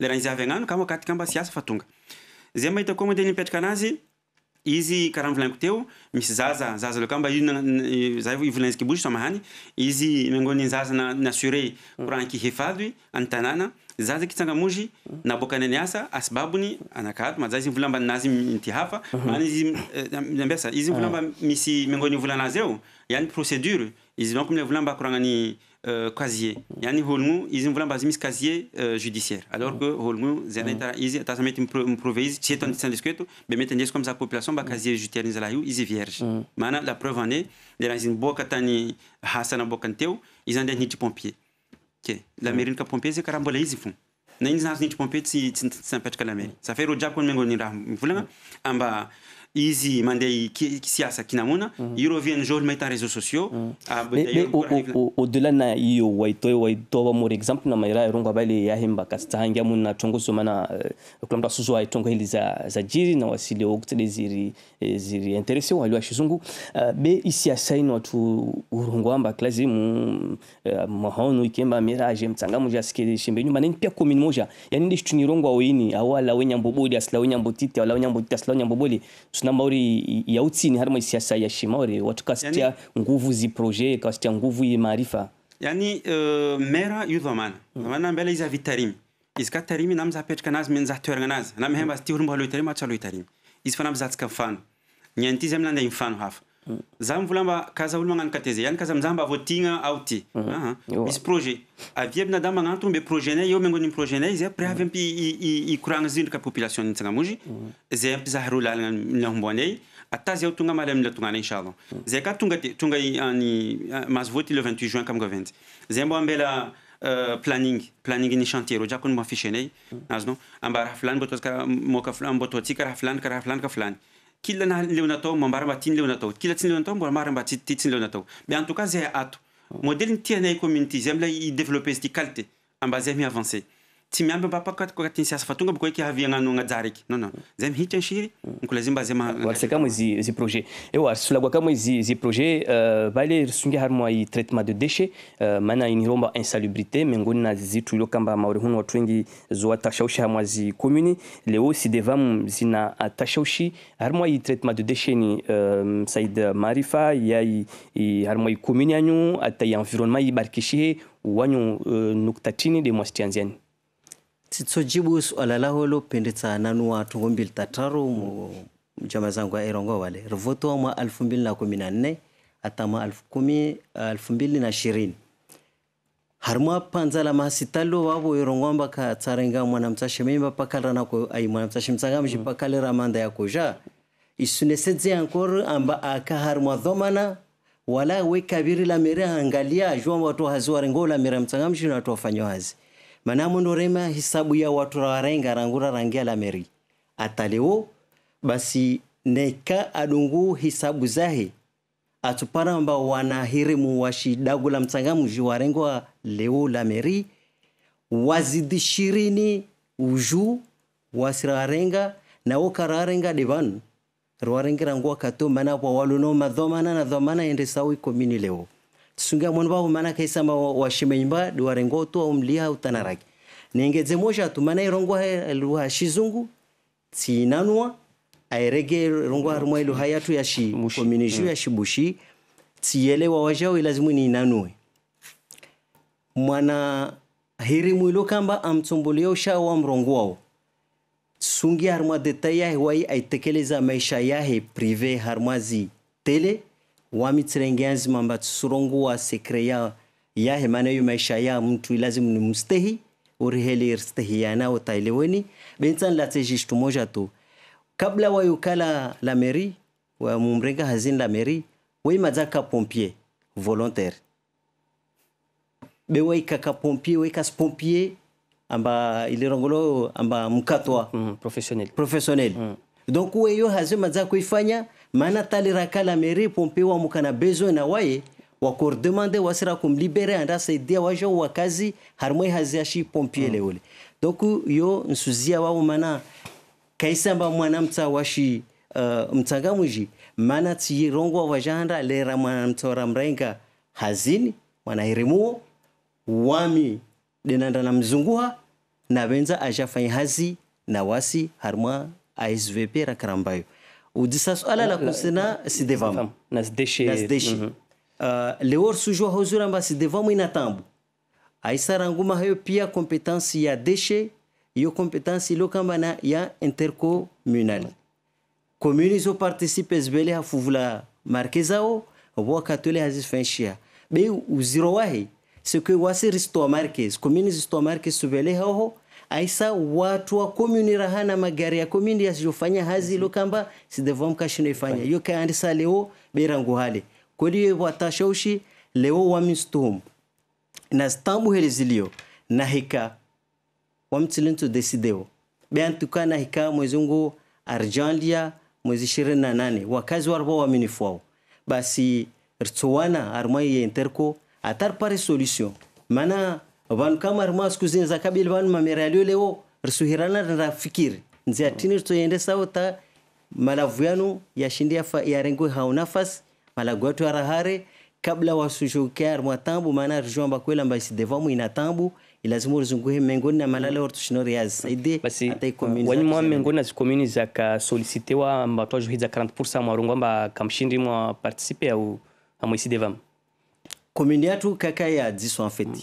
zyarahavolanko teo misy zazazazaale kamba io za volazkiboy mahany izy mingon zazaanyasure koranaky hefado anytanana zaza ky itsangamozy nabokana ny asa asibabony anakato maza izy mivolamba nazy y aaoagovolaazy eo iany proedre izy donkmilay volamba koragnany casier yani holmu ils izin vulan bazimis casier judiciaire alors mm. que holmu zeneta mm. izi tasamit improvise chetan mm. san discuto bemet ndes comme sa population ba casier judiciaire nzalayu izi vierge mana la preuve en est de la zin boka ils ont des izan de nit pompier que la mairie ka pompier c'est carambola izi fun na inzan nit pompier si sympathique la mairie ça fait rodia kon mengo ni ra vulanga hein? amba easy mandei kisiasa kina muna mm -hmm. iro vien meta réseaux sociaux mm -hmm. mais, mais au, au, au delà na iyo waito waito wa more example na maira rongo bale ya hemba kastangia muna tongo so mana uh, eh, kulamta suzo wa tongo hili za za jiri na wasili okutele ziri eh, ziri interesse wa lwa shizungu uh, be isi asaino watu urongo amba klazi mu uh, mahono ikemba mirage mtsanga muja sikele shembe nyumba nini pia komini moja yani ndishi tunirongo awini awala wenyamboboli asla wenyambotite awala wenyambotite asla wenyamboboli suna maori ya utsini harimo siasa ya shimaori watu kasitia yani, nguvu zi projet kasitia nguvu i maarifa yani uh, mera yudhamana mm. dhamana mbele iza vitarimi izika tarimi namza apetraka anazy mena zah toeragna anazy na mihemba mm. azy ty olo mbola loitarimy atsy aloitarimy izy fa namza tsika mifano ny anty izy aminandea mifano hafa za mivolamba kazaolo magnano ka teza any ka za zamba vôatina ao tymisy proet av aby naday ananooa be roenayaozndraapopatioayana ayaza toga aoaeyayzba raha nyôambosaaakaaaakany killa na lena tao mba mba ra mba tin lewna tao killa tin lewna tao mbaa mbara mba ti tin lewna tao ɓei en tout cas za ato oh. modeli n tianay communiuti za m lai développé zti qualité amba ze mi avancé tsy miampy ampapaka koa ty siasa fa tonga boko eky haviagnano agnajà raiky non non zay mihitry anshiry mko lazima zay mahalisa kamo zy zy projet ewa solagua kamo zy zy projet uh, vale risungia hary moa i traitement de déchet uh, mana iniromba insalubrité miangoni na zitru ilo kamba maori hunu watu wengi zo atashaushi hamwa zi commune leo si devam zina atashaushi hary moa i traitement de déchet ni um, said marifa ya i hary moa i commune anyu atai environnement i barkishi wanyu uh, nuktatini de mwasitianziani Titojibu swala lao lopendeza nanu wa mbili tataru mu jama zangu wa Irongo wale rivotoa mwa elfu mbili na kumi na nne hata mwa elfu kumi elfu mbili na ishirini harmwa panzala mahasitalo wavo irongo mpaka tsarenga mwanamtsashe mimba pakala nako ai mwanamtsashe mtsanga mshi pakale ramanda isune isunesedze ankor amba aka harmwa dhomana wala we kabiri la mere angalia jua watu hazi warengo la mere mtsanga mji na watu wafanywa hazi manamondo rema hisabu ya watu rawarenga rangura rangia la meri ata basi neka adungu hisabu zahe mba wanahiri muwashi dagu la mtsangamuji warengwa leo la meri wazidi shirini uju wasirarenga nawo kararenga divanu rwarengerangua kato mana wa walunoma dhomana na dhomana ende sawi komini leo tusungia mwana wao maana kaisama washimenyimba duwarengo tu au mlia utanaraki nengedze mosha tu maana irongwa lwa shizungu tsinanwa airege rongwa rumwa ilu hayatu ya shi kominiju ya mm. shibushi tsiyelewa wajao ilazimu ni inanue mwana hiri mwilo kamba amtsumbulia sha wa mrongo wao sungi harmwa deta yahe wai aitekeleza maisha yahe prive harmwazi tele wamitsirengezi mamba tsuronguwa sekre ya ya hemana yu maisha ya mtu lazima ni mstehi uriheli irstehiyana utaeleweni bentsan latsejish moja tu kabla wa yukala la meri wa mumrenga hazin la meri mairie waimadza pompier volontaire be waikaka pompier waikas pompier amba ilirongolo amba mkatwa mm, professionnel, professionnel. Mm. donc weyo hazi madza kuifanya mana tali raka la pompe wa mukana besoin na waye wakor demander wasira kumlibere anda saidia wajo wakazi harmoi haziashi pompier mm. leole donc yo nsuzia wao mana kaisamba mwana mta washi uh, mtanga mwiji mana tiyirongwa wajanda lera mwana mtora mrenga hazini mwana wanairemuo wami denanda na mzunguha na benza ajafanya hazi na wasi harmwa asvp rakarambayo yo ودي ah euh, euh, mhm. euh, swala ah, la kuhusiana sidevamo nazideshi mm -hmm. uh, leo sujua huzuri amba sidevamo inatambu aisara nguma hayo pia kompetence ya deshe hiyo kompetence ilo kamba na ya intercommunal commune zo participe zibele hafuvula marke zao wakatole hazifenshia be uziro wahe sekuwasi ristoa marke commune zistoa marke subele hoho aisa watu wa komuni rahana magari ya komuni yazofanya hazi ilo kamba sidevoamka shino ifanya yo kaandisa leo berangu hale koliyo watashaushi leo wamistuhum na stambu zilio na hika wamtsilintu desideo beantuka na hika mwezungu arjandia mwezi ishirini na nane wakazi warba waaminifu wao basi rtsowana armai ya interko atar pare solution maana vanhu kama ari mwa siku zine zakabili vanhu mamera yaliyo lewo risuhirana rirafikiri nzia tini tutoyendesao ta malavu yanu yashindia yarengwe hao nafasi malagu yatu yarahare kabla wasushukia ari mwatambu maana rijo amba kwela amba ina inatambu ilazima urzunguhe mengoni na malala ortushinori yazisaidie wanyuma mengoni na zikomuni zakasolisitewa amba twajuhidza 40 mwarongo amba kamshindi mwa participe au amwisidevamu komuni yatu kaka yadziswa en fait mm.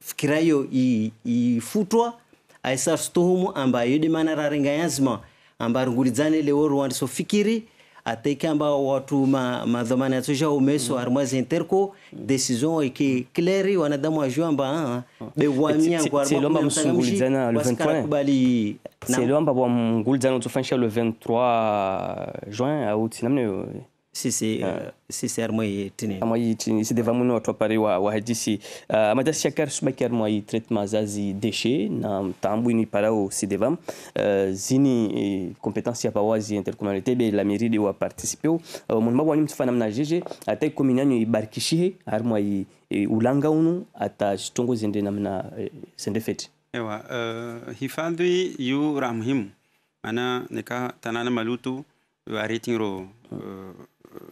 fikira hiyo ifutwa aisasituhumu ambayo idimana raringa yazima amba nguridzane lewo rwandi so fikiri ateke amba watu ma, madhamana yatosha umeso mm. armoise interco decision iki claire wanadamu ajua amba ah, mm. bewamia ngwarmwa msungulidzana le 23 c'est lomba bwa mngulizana utofanyisha le 23 juin au tsinamne sisɛrɛmɔ eh. eh, ye tini amɔ yi tini si eh, traitement zazi déchet na tambu ni para o compétence ya pawazi intercommunalité be la mairie de wa participer uh, mun mabwa ni mtufana mna jeje atai kominyanyo ibarikishi ata chitongo zende namna e, sende feti ewa uh, hifadhi yu ramhimu mana nika tanana malutu wa uh,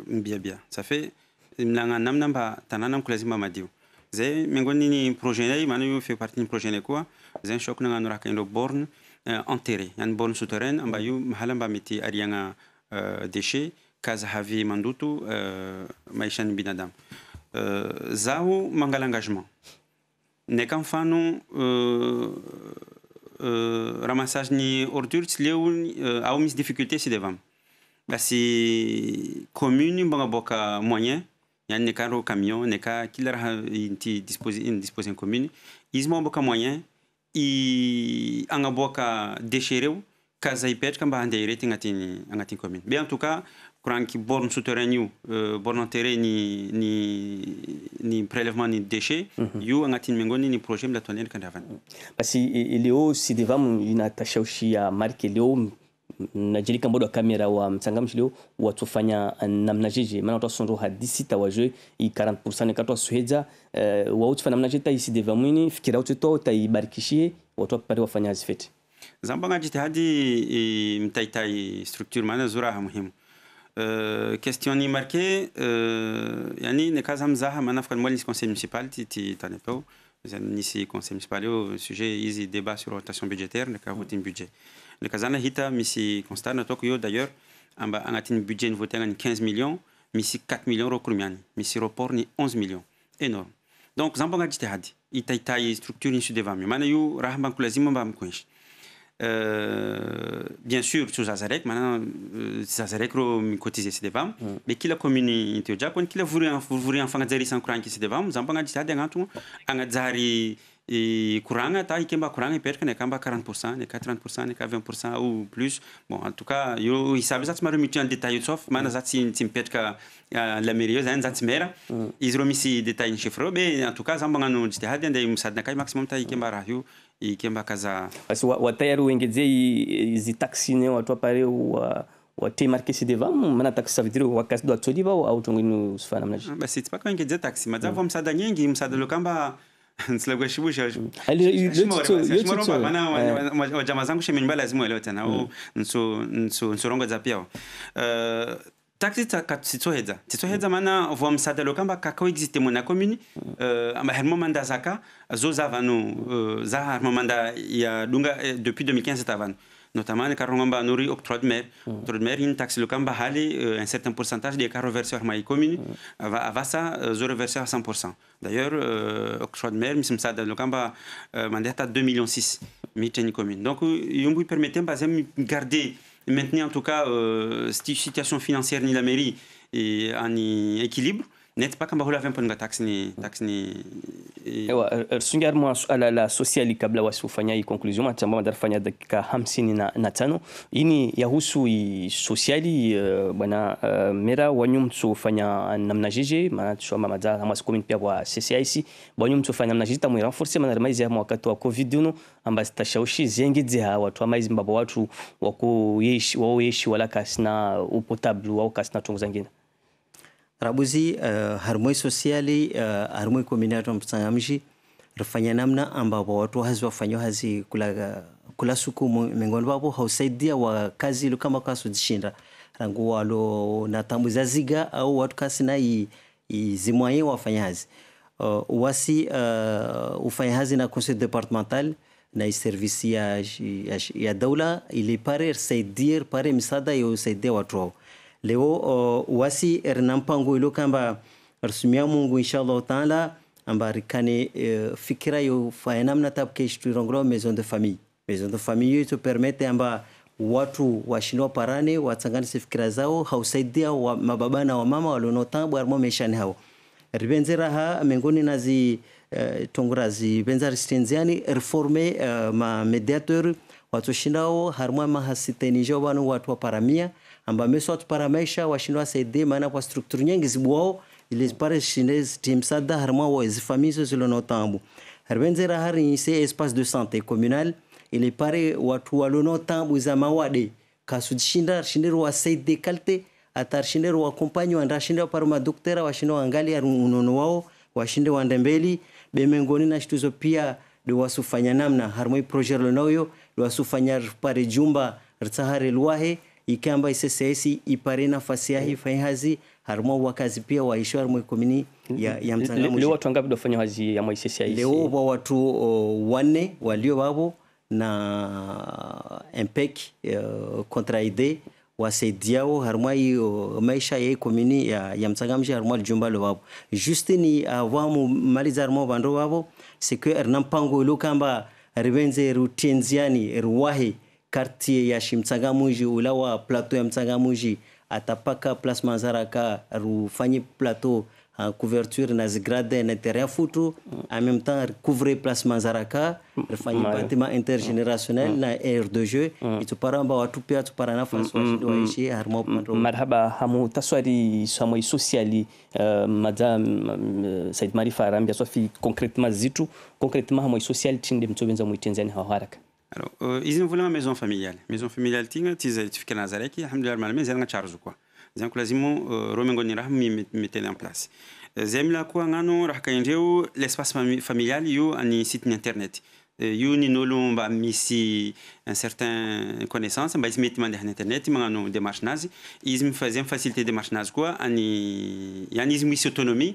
mbia bia safi mlanga namna mba tanana mkulazima madiu zai miongoni ni projet maana hiyo fait partie ni projet kwa zai shock na nura kaendo borne eh, enterré yani borne souterraine ambayo mahala mba miti arianga eh, déchet kaza havi mandutu eh, maisha ni binadamu zao mangala engagement neka mfano ramassage ni ordures leo au mis difficulté si devam basy commune mbagnaboaka moyen ayy ka rô camion ny ka kiaraha idispose commune izy monaboaka moyen ianaboaka dechet reo kaza ipetraka mba handeh irety anatiycommune be en tout cas kraiky borne souterain io euh, born anterre ny prélèvementy déchet mhm. io anatiy mangony projetmiaadradravanyasylesyee najelika mbodo wa kamera wa mtsangamshilio watufanya uh, namna jeje maana twasondoha 17 wa jeu i 40% katwa suhedza uh, wautfa namna je taisi deva mwini fikira utu to taibarikishie watwa pare wafanya hazifete zambanga jitihadi mtaitai structure maana zuraha muhimu Uh, question ni marqué uh, yani ne kaza mzaha maana fkan mwali conseil municipal titi tanepo zani si conseil municipal sujet ici débat sur rotation budgétaire ne ka budget mm. le Kazana hita misi constat na tokyo d'ailleurs amba angatin budget ni voté 15 millions misi 4 millions ro kurmiani misi report ni 11 millions énorme donc zambo ngati tehadi structure ni sudevami mana yu rahban kulazima ba Euh, bien sûr, sous Azarek, maintenant, euh, Azarek a cotisé ses mm. mais qui la commune au Japon, qui la voulu en faire des sans croire que ses devants, nous avons dit ça, nous avons dit et courant ta ikemba courant iperka ne kamba 40% ne 40% ne 20% ou plus bon en tout cas yo hisabu zat maro mitu en détail sauf mana mm. zat si timpetka la merio zan zat mera mm. izro misi détail en chiffre mais en tout cas zamba ngano jite hadi ndai musadna kai maximum ta ikemba rahyu ikemba kaza basi watayari wengeze izi taxi ne watu apare wa wate marke sideva mana taksi ça veut dire wakasi do atsodiva au tongino sifana mnaji ah, basi tipaka wengeze taxi madza mm. vom sada nyengi msada lokamba nsilagwa shibu shashimoromba mana wajama zangu shemenyumba lazima uelewe tena au nsurongodza piao takti katitsohedza titsohedza mana voa msadalo kamba kakaoexiste mona commune amba harimo manda zaka zo za vanu za harimo manda ya dunga depuis 2015 ta vanu notamment les y a octroi de mer. Mm. Euh, un certain pourcentage des versés mm. euh, à commune, va à 100%. D'ailleurs, octroi euh, de mer, ça, le Donc, il de garder, maintenir en tout cas, cette situation financière ni la mairie et en équilibre. نيت باكم بقولها فين بونغا تاكسني تاكسني ايوا رسونجار مو على sosiali kabla wasifanya hii conclusion matamba madarfanya dakika hamsini na, na tano ini yahusu sosiali uh, e, bwana uh, mera wanyu mtsufanya namna jeje maana tushoma madza hamas komini pia kwa CCIC wanyu mtsufanya namna jeje tamu renforcer maana maizi ya wakati wa covid uno ambasi tashaushi zengedze ha watu amaizi mbabo watu wako yeshi wao yeshi wala kasina upotable wao kasina tungu zangine Rabuzi uh, eh, har moy sosiali uh, eh, har moy kominato msangamshi rifanya namna ambapo watu hazi wafanywa hazi kula, kula suku miongoni wavo hausaidia wakazi kama kasudishinda rangu walo natambuza ziga au watu kasina izimwaye wafanya hazi uh, eh, wasi uh, ufanya hazi na conseil departemental na i servisi ya, ya, ya daula ilipare saidie pare misaada yosaidia watu hao leo uh, wasi erina mpango ilo kamba arsumia mungu inshallah taala ambari kane uh, e, fikira yo faya namna tabu keishtuirongora maison de famille maison de famille yo permete amba watu washindwa parane watsanganise fikira zao hausaidia wa mababa na wamama walionotabwa armo meshani hao ribenzeraha mengoni nazi e, uh, benza zivenzarisitenziani reforme uh, ma mediateur watoshindao harimo mahasitenijo vanu watu wa paramia ambameso maisha washindwa saidi maana kwa strukturu nyingi zibuao ili ilizipare chinese timsada harimo wo zilo na otambu harbenze rahari nise espace de santé communal pare watu walo na otambu za mawade kasudishinda shindero wa saidi kalte atarshindero wa kompanyo wa paro madoktera washindwa ya unono wao washinde wandembeli bemengoni na shituzo pia liwasufanya namna harmoi projet lonoyo liwasufanya pare jumba rtsahari lwahe ikamba isesesi ipare nafasi ya ifanye hazi harimo wakazi pia wa ishwa harimo ikomini ya, ya mtangamushi leo watu wangapi dofanya hazi ya mwaisesi haisi leo wa watu uh, wanne walio wabo na impec eh, uh, eh, contraide wasaidiao harimo uh, maisha ya ikomini ya, ya mtangamushi harimo lijumba lo wabo juste ni avamo za harimo bando wabo c'est que rinampango lokamba ribenze rutenziani ruwahe quartier ya shimtsagamuji ulawa plateau ya mtsangamuji atapaka place manzaraka ro plateau en couverture nazy gradin na terrain en même temps recouvrir place manzaraka ry fagny bâtiment intergénérationnel mm. na aire de jeu mm. itsopara mba atropia tsopara na fasoazido mm, aishi harmo mopandro marhaba hamu tasoary samoi sociali euh, madame euh, said mari Rambia asoafi concrètement zitro concrètement hamoi socialy benza mitsovenza moitrenzany haharaka alors, ils ont voulu une maison familiale. Maison familiale, c'est ce que je me ils tu sais, tu en tu sais, tu sais, tu donc لازم رومينغو راهم ميتيل ان بلاس زعما لا كوا غانو site internet, ليسباس فاميليال يو اني سيت انترنت يو نولو با ميسي ان سيرتان كونيسانس با من انترنت ما غانو دي Ils Nous فازيم فاسيلتي دي اني يعني ميسي اوتونومي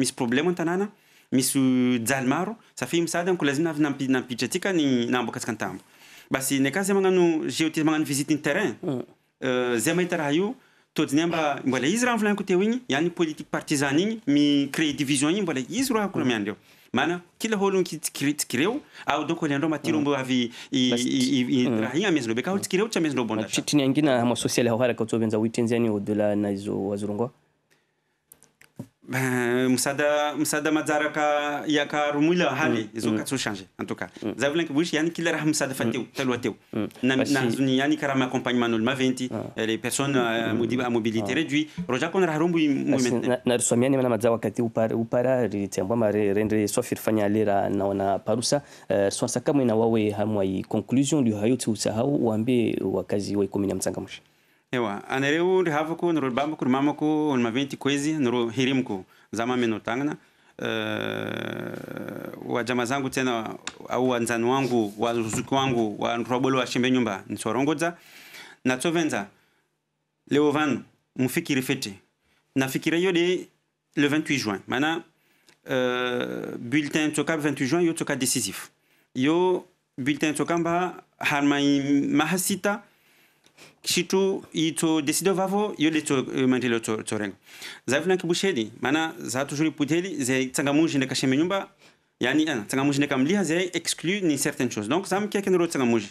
misy problemantagnana misy jaly maro sfiydr aazaanaooaiaoazahko teoiny aiii igny miéiviion igny mbola izy roakomianre maakia ôlotsiieooneaaagnyrety at zeyezoog msada msada mazaraka yaka rumula hali mm, izo katso mm. changer en tout cas ke bush yani kila raham msaada fateu talwa teu na na zuni yani kara ma accompagnement no ma 20 les personnes à mobilité réduit roja kon rahrumbu na rusomiani mana mazawa kati upara upara ritembwa ma rendre so fir fanya lera na wana parusa euh, so sakamu na wawe hamwa conclusion du lihayo tusahau wambe wakazi wa 10 mtsangamushi ewa ana reo nuru havako nro babako ry mamako olo maventy koizy nro hirimiko za mameno tagnana eh, wa jama zangu tena au wanzani wangu wazuki wangu wa shimbe nyumba na tovenza leo vanu mufikiri fete nafikira yo de le 28 juin mana uh, bulletin toka 28 juin yo toka décisif yo bulletin toka mba harmai mahasita kitu ito desido vavo yole to eh, mandelo to torengo na kibushedi mana za toujours puteli ze tsangamuji ne kasheme nyumba yani eh, tsangamuji ne kamlia ze exclu ni certaines choses donc zam kya kenro tsangamuji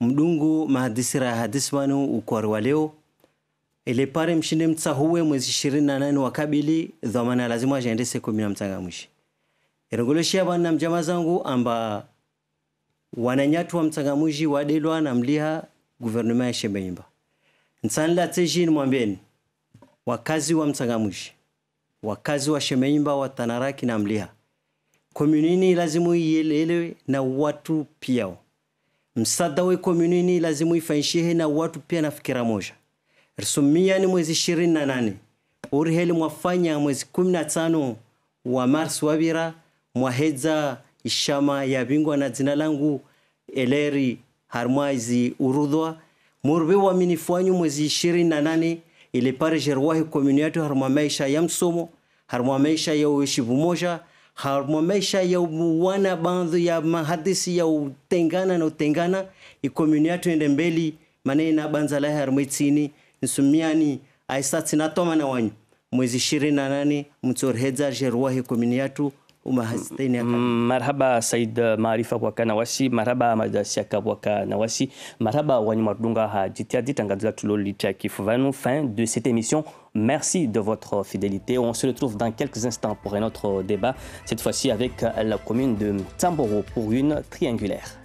mdungu mahadisira ya hadisi wanu ukwari wa leo ilepare mshindi mtsahuwe mwezi 28 wa kabili dhamana lazima ajende se kumi na mtanga mwishi irongoloshia bwana mjama zangu amba wananyatwa mtanga mwishi wadelwa na mliha guvernema ya shembe shembenyimba teji ni mwambieni wakazi wa mtanga mwishi wakazi wa shembe shembenyimba wa tanaraki na mliha komunini lazimu ielewe na watu piao msada we komunini lazima uifanishihe na watu pia na fikira moja. Rsumiani mwezi 28 uriheli mwafanya mwezi 15 wa Mars wabira mwahedza ishama ya bingwa na jina langu Eleri Harmaizi urudhwa murbe wa minifuanyu mwezi 28 na pare jerwahi komuni yetu harmwa maisha ya msomo harmwa maisha ya uishi bumoja haruma maisha ya wana bandu ya mahadisi ya utengana na utengana community yatu ende mbeli na banza la haruma itsini nsumiani aisatsi toma na wanyu mwezi 28 mtsorhedza jeruwahi community yatu marhaba said maarifa kwaka nawasi marhaba madasiaka siaka kwaka na marhaba wanyumadunga ha jitia ditangazila tulolitia kifu fin de cette émission Merci de votre fidélité. On se retrouve dans quelques instants pour un autre débat, cette fois-ci avec la commune de Tamboro pour une triangulaire.